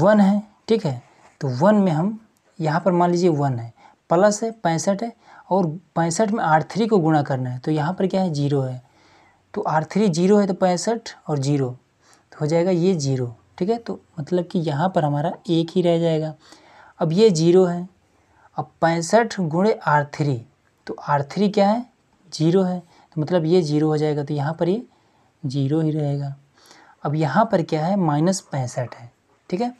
वन है ठीक है तो वन में हम यहाँ पर मान लीजिए वन है प्लस है पैंसठ है और पैंसठ में आर थ्री को गुणा करना है तो यहाँ पर क्या है जीरो है तो आर थ्री जीरो है तो पैंसठ और जीरो तो हो जाएगा ये जीरो ठीक है तो मतलब कि यहाँ पर हमारा एक ही रह जाएगा अब ये जीरो है अब पैंसठ गुणे आर थ्री तो आर थ्री क्या है जीरो है तो मतलब ये जीरो हो जाएगा तो यहाँ पर ये जीरो ही रहेगा अब यहाँ पर क्या है माइनस पैंसठ है ठीक है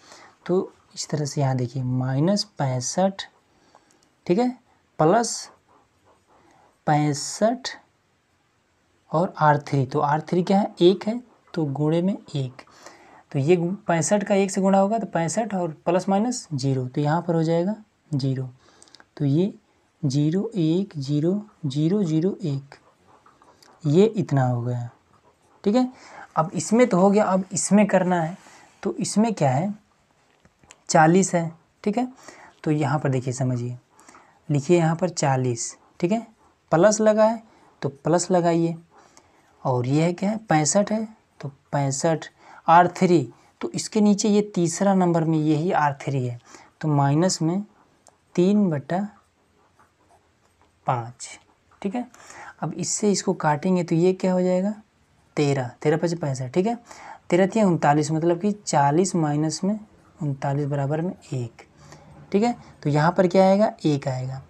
तो इस तरह से यहाँ देखिए माइनस पैंसठ ठीक है प्लस पैंसठ और आर थ्री तो आर थ्री क्या है एक है तो गुणे में एक तो ये पैंसठ का एक से गुणा होगा तो पैंसठ और प्लस माइनस जीरो तो यहाँ पर हो जाएगा जीरो तो ये जीरो एक जीरो जीरो जीरो एक ये इतना हो गया ठीक है अब इसमें तो हो गया अब इसमें करना है तो इसमें क्या है चालीस है ठीक है तो यहाँ पर देखिए समझिए लिखिए यहाँ पर चालीस ठीक है प्लस लगा है तो प्लस लगाइए और यह क्या है पैंसठ है तो पैंसठ आर थ्री तो इसके नीचे ये तीसरा नंबर में यही आर थ्री है तो माइनस में तीन बटा पाँच ठीक है अब इससे इसको काटेंगे तो ये क्या हो जाएगा तेरह तेरह पचास पैंसठ ठीक है तेरह तीन उनतालीस मतलब कि चालीस माइनस में उनतालीस बराबर में एक ठीक है तो यहाँ पर क्या आएगा एक आएगा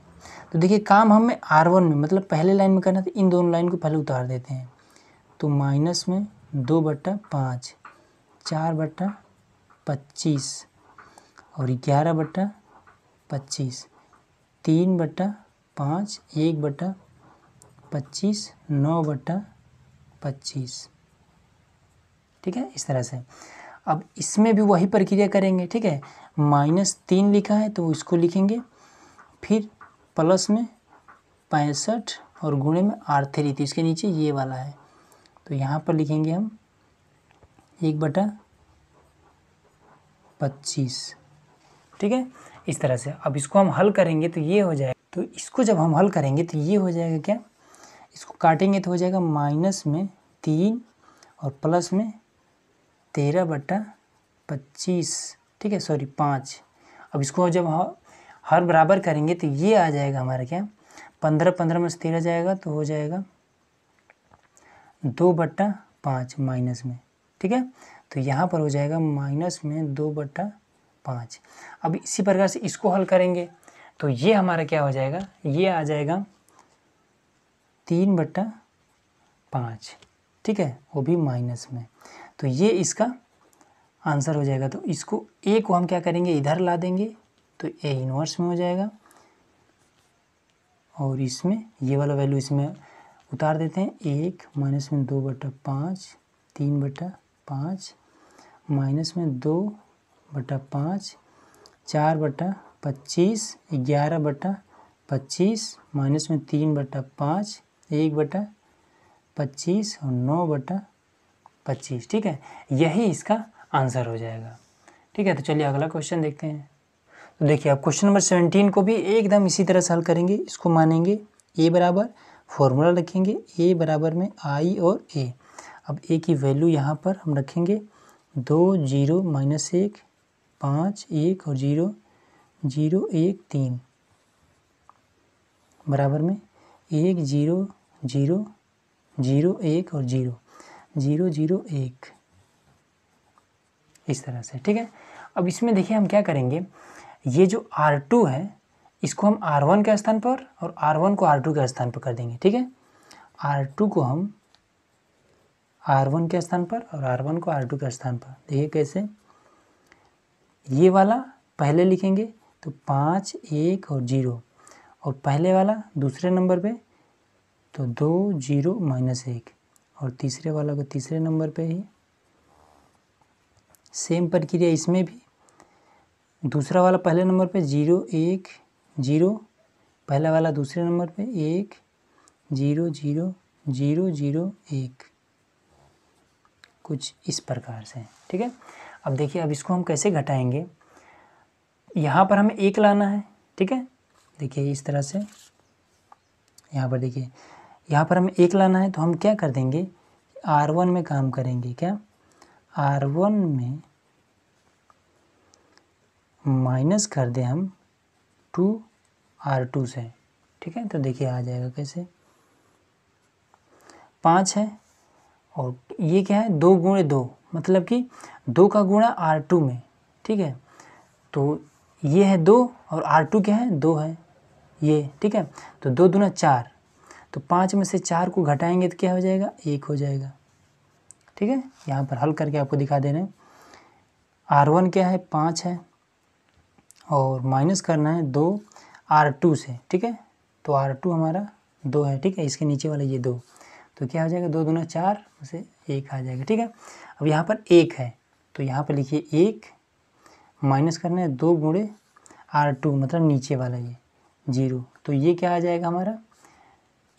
तो देखिए काम हमें आर वन में मतलब पहले लाइन में करना था इन दोनों लाइन को पहले उतार देते हैं तो माइनस में दो बट्टा पाँच चार बट्टा पच्चीस और ग्यारह बट्टा पच्चीस तीन बट्टा पाँच एक बट्टा पच्चीस नौ बट्टा पच्चीस ठीक है इस तरह से अब इसमें भी वही प्रक्रिया करेंगे ठीक है माइनस तीन लिखा है तो इसको लिखेंगे फिर प्लस में पैंसठ और गुणे में आर थ्री तो इसके नीचे ये वाला है तो यहाँ पर लिखेंगे हम एक बटा पच्चीस ठीक है इस तरह से अब इसको हम हल करेंगे तो ये हो जाएगा तो इसको जब हम हल करेंगे तो ये हो जाएगा क्या इसको काटेंगे तो हो जाएगा माइनस में तीन और प्लस में तेरह बटा पच्चीस ठीक है सॉरी पाँच अब इसको जब हर बराबर करेंगे तो ये आ जाएगा हमारा क्या पंद्रह पंद्रह में से तेरह जाएगा तो हो जाएगा दो बट्टा पाँच माइनस में ठीक है तो यहाँ पर हो जाएगा माइनस में दो बट्टा पाँच अब इसी प्रकार से इसको हल करेंगे तो ये हमारा क्या हो जाएगा ये आ जाएगा तीन बट्टा पाँच ठीक है वो भी माइनस में तो ये इसका आंसर हो जाएगा तो इसको ए को हम क्या करेंगे इधर ला देंगे तो ए इनवर्स में हो जाएगा और इसमें ये वाला वैल्यू इसमें उतार देते हैं एक माइनस में दो बटा पाँच तीन बटा पाँच माइनस में दो बटा पाँच चार बटा पच्चीस ग्यारह बटा पच्चीस माइनस में तीन बटा पाँच एक बटा पच्चीस और नौ बटा पच्चीस ठीक है यही इसका आंसर हो जाएगा ठीक है तो चलिए अगला क्वेश्चन देखते हैं तो देखिए आप क्वेश्चन नंबर सेवनटीन को भी एकदम इसी तरह से हल करेंगे इसको मानेंगे ए बराबर फॉर्मूला रखेंगे ए बराबर में आई और ए अब ए की वैल्यू यहाँ पर हम रखेंगे दो जीरो माइनस एक पाँच एक और जीरो जीरो एक तीन बराबर में एक जीरो जीरो जीरो एक और जीरो जीरो जीरो एक इस तरह से ठीक है अब इसमें देखिए हम क्या करेंगे ये जो आर टू है इसको हम आर वन के स्थान पर और आर वन को आर टू के स्थान पर कर देंगे ठीक है आर टू को हम आर वन के स्थान पर और आर वन को आर टू के स्थान पर देखिए कैसे ये वाला पहले लिखेंगे तो पाँच एक और जीरो और पहले वाला दूसरे नंबर पे तो दो जीरो माइनस एक और तीसरे वाला को तीसरे नंबर पे ही सेम प्रक्रिया इसमें भी दूसरा वाला पहले नंबर पे जीरो एक जीरो पहला वाला दूसरे नंबर पे एक जीरो जीरो जीरो जीरो एक कुछ इस प्रकार से ठीक है अब देखिए अब इसको हम कैसे घटाएंगे यहाँ पर हमें एक लाना है ठीक है देखिए इस तरह से यहाँ पर देखिए यहाँ पर हमें एक लाना है तो हम क्या कर देंगे आर वन में काम करेंगे क्या आर वन में माइनस कर दें हम टू आर टू से ठीक है तो देखिए आ जाएगा कैसे पाँच है और ये क्या है दो गुणे दो मतलब कि दो का गुणा आर टू में ठीक है तो ये है दो और आर टू क्या है दो है ये ठीक है तो दो दूना चार तो पाँच में से चार को घटाएंगे तो क्या हो जाएगा एक हो जाएगा ठीक है यहाँ पर हल करके आपको दिखा दे रहे हैं आर वन क्या है पाँच है और माइनस करना है दो आर टू से ठीक है तो आर टू हमारा दो है ठीक है इसके नीचे वाला ये दो तो क्या हो जाएगा दो दूना चार उसे एक आ जाएगा ठीक है अब यहाँ पर एक है तो यहाँ पर लिखिए एक माइनस करना है दो गुड़े आर टू मतलब नीचे वाला ये जीरो तो ये क्या आ जाएगा हमारा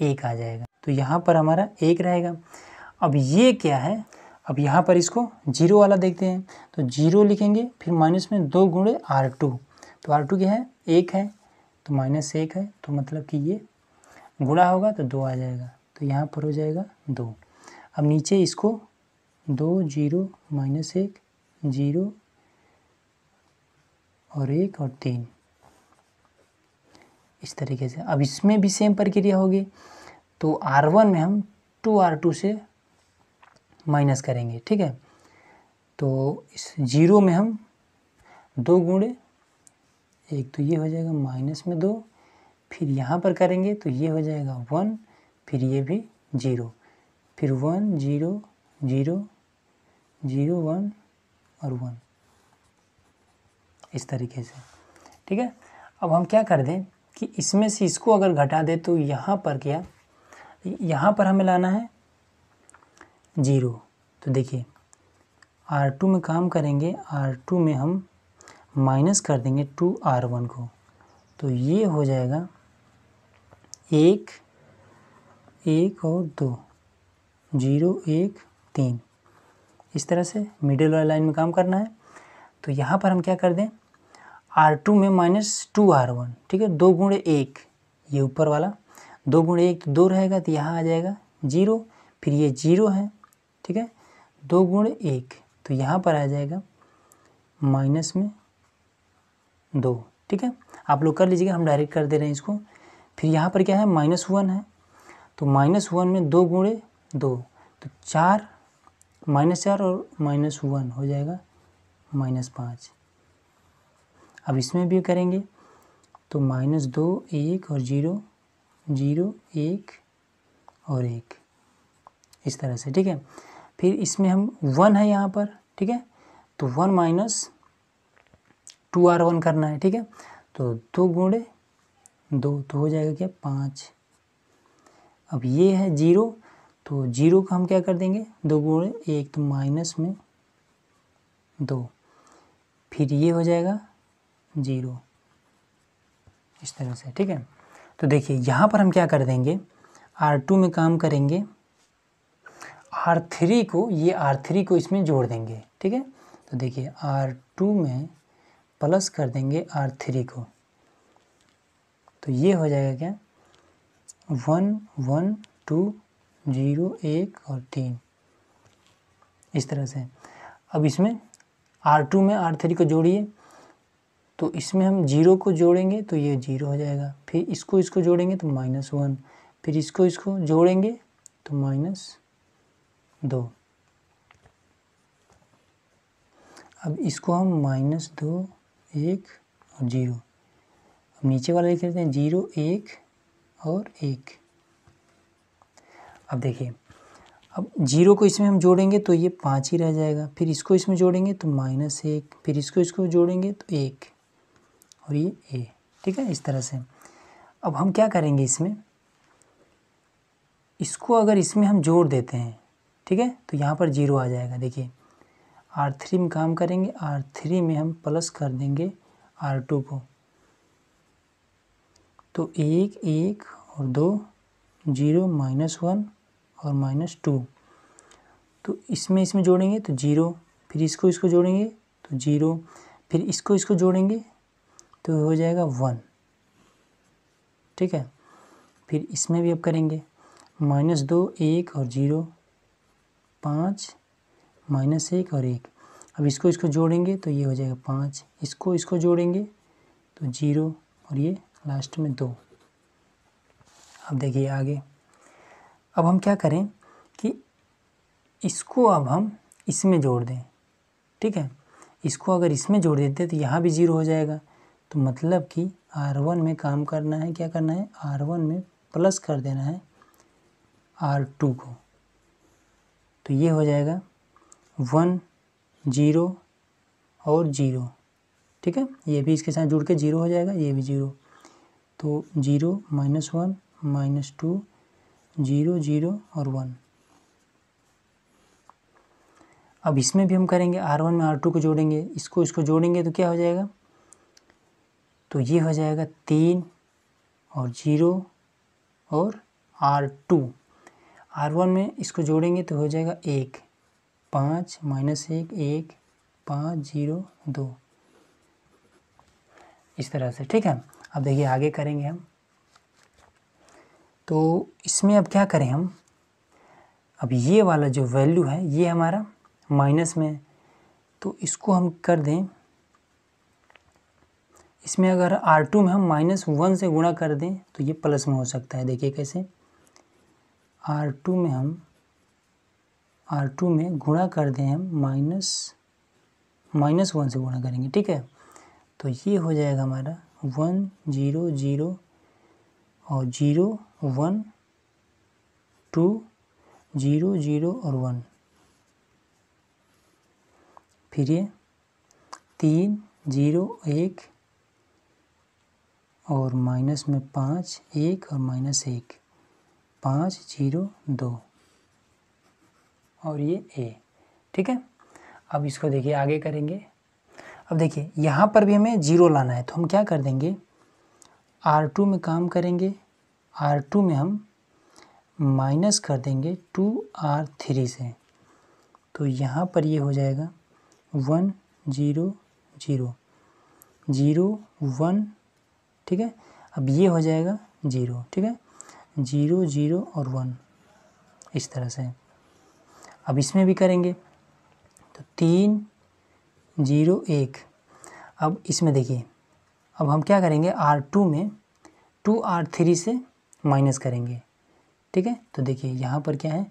एक आ जाएगा तो यहाँ पर हमारा एक रहेगा अब ये क्या है अब यहाँ पर इसको जीरो वाला देखते हैं तो जीरो लिखेंगे फिर माइनस में दो गुणे आर टू तो आर टू क्या है एक है तो माइनस एक है तो मतलब कि ये गुणा होगा तो दो आ जाएगा तो यहाँ पर हो जाएगा दो अब नीचे इसको दो जीरो माइनस एक जीरो और एक और तीन इस तरीके से अब इसमें भी सेम प्रक्रिया होगी तो आर वन में हम टू आर टू से माइनस करेंगे ठीक है तो इस जीरो में हम दो गुणे एक तो ये हो जाएगा माइनस में दो फिर यहाँ पर करेंगे तो ये हो जाएगा वन फिर ये भी जीरो फिर one zero zero zero one और वन इस तरीके से ठीक है अब हम क्या कर दें कि इसमें से इसको अगर घटा दें तो यहाँ पर क्या यहाँ पर हमें लाना है जीरो तो देखिए आर टू में काम करेंगे आर टू में हम माइनस कर देंगे टू आर वन को तो ये हो जाएगा एक एक और दो जीरो एक तीन इस तरह से मिडिल वाली लाइन में काम करना है तो यहाँ पर हम क्या कर दें आर टू में माइनस टू आर वन ठीक है दो गुण एक ये ऊपर वाला दो गुण एक तो दो रहेगा तो यहाँ आ जाएगा जीरो फिर ये जीरो है ठीक है दो गुण एक तो यहाँ पर आ जाएगा माइनस में दो ठीक है आप लोग कर लीजिएगा हम डायरेक्ट कर दे रहे हैं इसको फिर यहाँ पर क्या है माइनस वन है तो माइनस वन में दो गुणे दो तो चार माइनस चार और माइनस वन हो जाएगा माइनस पाँच अब इसमें भी करेंगे तो माइनस दो एक और जीरो जीरो एक और एक इस तरह से ठीक है फिर इसमें हम वन है यहाँ पर ठीक है तो one minus two R one करना है ठीक है तो दो गुणे दो तो हो जाएगा क्या पाँच अब ये है जीरो तो जीरो का हम क्या कर देंगे दो गुणे एक तो माइनस में दो फिर ये हो जाएगा जीरो इस तरह से ठीक है तो देखिए यहाँ पर हम क्या कर देंगे आर टू में काम करेंगे आर थ्री को ये आर थ्री को इसमें जोड़ देंगे ठीक है तो देखिए आर टू में प्लस कर देंगे आर थ्री को तो ये हो जाएगा क्या वन वन टू जीरो एक और तीन इस तरह से अब इसमें आर टू में आर थ्री को जोड़िए तो इसमें हम जीरो को जोड़ेंगे तो ये जीरो हो जाएगा फिर इसको इसको जोड़ेंगे तो माइनस वन फिर इसको इसको जोड़ेंगे तो माइनस दो अब इसको हम माइनस दो एक और जीरो अब नीचे वाला लिख लेते हैं जीरो एक और एक अब देखिए अब जीरो को इसमें हम जोड़ेंगे तो ये पाँच ही रह जाएगा फिर इसको इसमें जोड़ेंगे तो माइनस एक फिर इसको इसको जोड़ेंगे तो एक और ये ए ठीक है इस तरह से अब हम क्या करेंगे इसमें इसको अगर इसमें हम जोड़ देते हैं ठीक है तो यहाँ पर जीरो आ जाएगा देखिए आर थ्री में काम करेंगे आर थ्री में हम प्लस कर देंगे आर टू को तो एक एक और दो जीरो माइनस वन और माइनस टू तो इसमें इसमें जोड़ेंगे तो जीरो फिर इसको इसको जोड़ेंगे तो जीरो फिर इसको इसको जोड़ेंगे तो हो जाएगा वन ठीक है फिर इसमें भी अब करेंगे माइनस दो एक और जीरो पाँच माइनस एक और एक अब इसको इसको जोड़ेंगे तो ये हो जाएगा पाँच इसको इसको जोड़ेंगे तो जीरो और ये लास्ट में दो अब देखिए आगे अब हम क्या करें कि इसको अब हम इसमें जोड़ दें ठीक है इसको अगर इसमें जोड़ देते तो यहाँ भी ज़ीरो हो जाएगा तो मतलब कि आर वन में काम करना है क्या करना है आर वन में प्लस कर देना है आर टू को तो ये हो जाएगा वन जीरो और जीरो ठीक है ये भी इसके साथ जुड़ के जीरो हो जाएगा ये भी जीरो तो zero minus one minus two zero zero और वन अब इसमें भी हम करेंगे आर वन में आर टू को जोड़ेंगे इसको इसको जोड़ेंगे तो क्या हो जाएगा तो ये हो जाएगा तीन और जीरो और आर टू आर वन में इसको जोड़ेंगे तो हो जाएगा एक पाँच माइनस एक एक पाँच जीरो दो इस तरह से ठीक है अब देखिए आगे करेंगे हम तो इसमें अब क्या करें हम अब ये वाला जो वैल्यू है ये हमारा माइनस में तो इसको हम कर दें इसमें अगर आर टू में हम माइनस वन से गुणा कर दें तो ये प्लस में हो सकता है देखिए कैसे आर टू में हम आर टू में गुणा कर दें हम माइनस माइनस वन से गुणा करेंगे ठीक है तो ये हो जाएगा हमारा वन जीरो जीरो और zero one two zero zero और वन फिर ये तीन जीरो एक और माइनस में पाँच एक और माइनस एक पाँच जीरो दो और ये ए ठीक है अब इसको देखिए आगे करेंगे अब देखिए यहाँ पर भी हमें जीरो लाना है तो हम क्या कर देंगे आर टू में काम करेंगे आर टू में हम माइनस कर देंगे टू आर थ्री से तो यहाँ पर ये हो जाएगा one zero zero zero one ठीक है अब ये हो जाएगा जीरो ठीक है ज़ीरो ज़ीरो और वन इस तरह से अब इसमें भी करेंगे तो तीन ज़ीरो एक अब इसमें देखिए अब हम क्या करेंगे आर टू में टू आर थ्री से माइनस करेंगे ठीक है तो देखिए यहाँ पर क्या है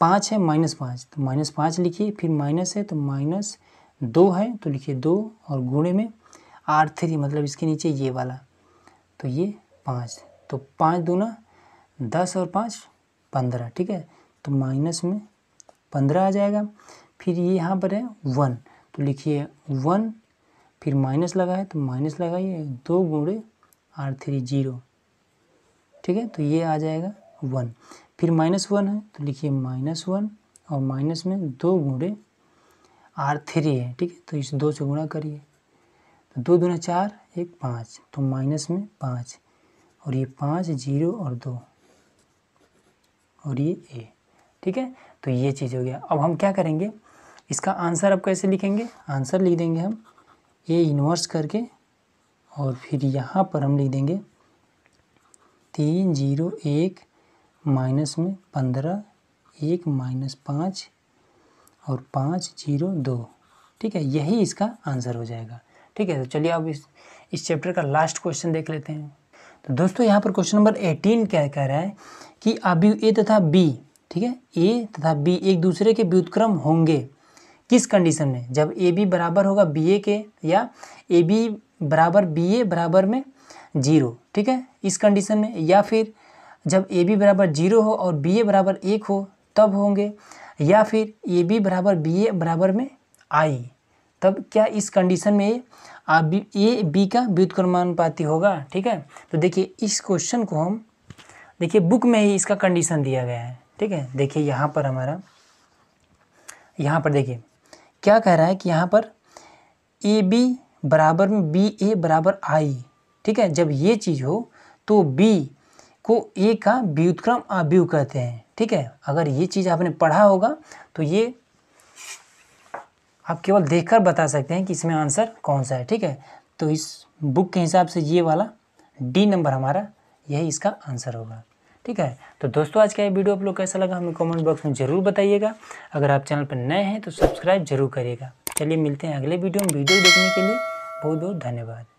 पाँच है माइनस पाँच तो माइनस पाँच लिखिए फिर माइनस है तो माइनस दो है तो लिखिए दो और गुणे में आर थ्री मतलब इसके नीचे ये वाला तो ये पाँच तो पाँच दूना दस और पाँच पंद्रह ठीक है तो माइनस में पंद्रह आ जाएगा फिर ये यहाँ पर है वन तो लिखिए वन फिर माइनस लगा है तो माइनस लगाइए दो गुड़े आर थ्री जीरो ठीक है तो ये आ जाएगा वन फिर माइनस वन है तो लिखिए माइनस वन और माइनस में दो गुड़े आर थ्री है ठीक है तो इस दो से गुणा करिए तो दो दो चार एक पाँच तो माइनस में पाँच और ये पाँच जीरो और दो और ये ए ठीक है तो ये चीज़ हो गया अब हम क्या करेंगे इसका आंसर अब कैसे लिखेंगे आंसर लिख देंगे हम ए इन्वर्स करके और फिर यहाँ पर हम लिख देंगे तीन जीरो एक माइनस में पंद्रह एक माइनस पाँच और पाँच जीरो दो ठीक है यही इसका आंसर हो जाएगा ठीक है तो चलिए अब इस इस चैप्टर का लास्ट क्वेश्चन देख लेते हैं तो दोस्तों यहाँ पर क्वेश्चन नंबर एटीन क्या कह रहा है कि अभी ए तथा बी ठीक है ए तथा बी एक दूसरे के व्युतक्रम होंगे किस कंडीशन में जब ए बी बराबर होगा बी ए के या ए बी बराबर बी ए बराबर में जीरो ठीक है इस कंडीशन में या फिर जब ए बी बराबर जीरो हो और बी ए बराबर एक हो तब होंगे या फिर ए बी बराबर बी ए बराबर में आई तब क्या इस कंडीशन में आप ए बी का व्युत्क्रमानुपाती होगा ठीक है तो देखिए इस क्वेश्चन को हम देखिए बुक में ही इसका कंडीशन दिया गया है ठीक है देखिए यहाँ पर हमारा यहाँ पर देखिए क्या कह रहा है कि यहाँ पर ए बी बराबर में बी ए बराबर आई ठीक है जब ये चीज़ हो तो बी को ए का व्युत्क्रम आव्यूह कहते हैं ठीक है अगर ये चीज़ आपने पढ़ा होगा तो ये आप केवल देखकर बता सकते हैं कि इसमें आंसर कौन सा है ठीक है तो इस बुक के हिसाब से ये वाला डी नंबर हमारा यही इसका आंसर होगा ठीक है तो दोस्तों आज का ये वीडियो आप लोग कैसा लगा हमें कमेंट बॉक्स में ज़रूर बताइएगा अगर आप चैनल पर नए हैं तो सब्सक्राइब जरूर करिएगा चलिए मिलते हैं अगले वीडियो में वीडियो देखने के लिए बहुत बहुत धन्यवाद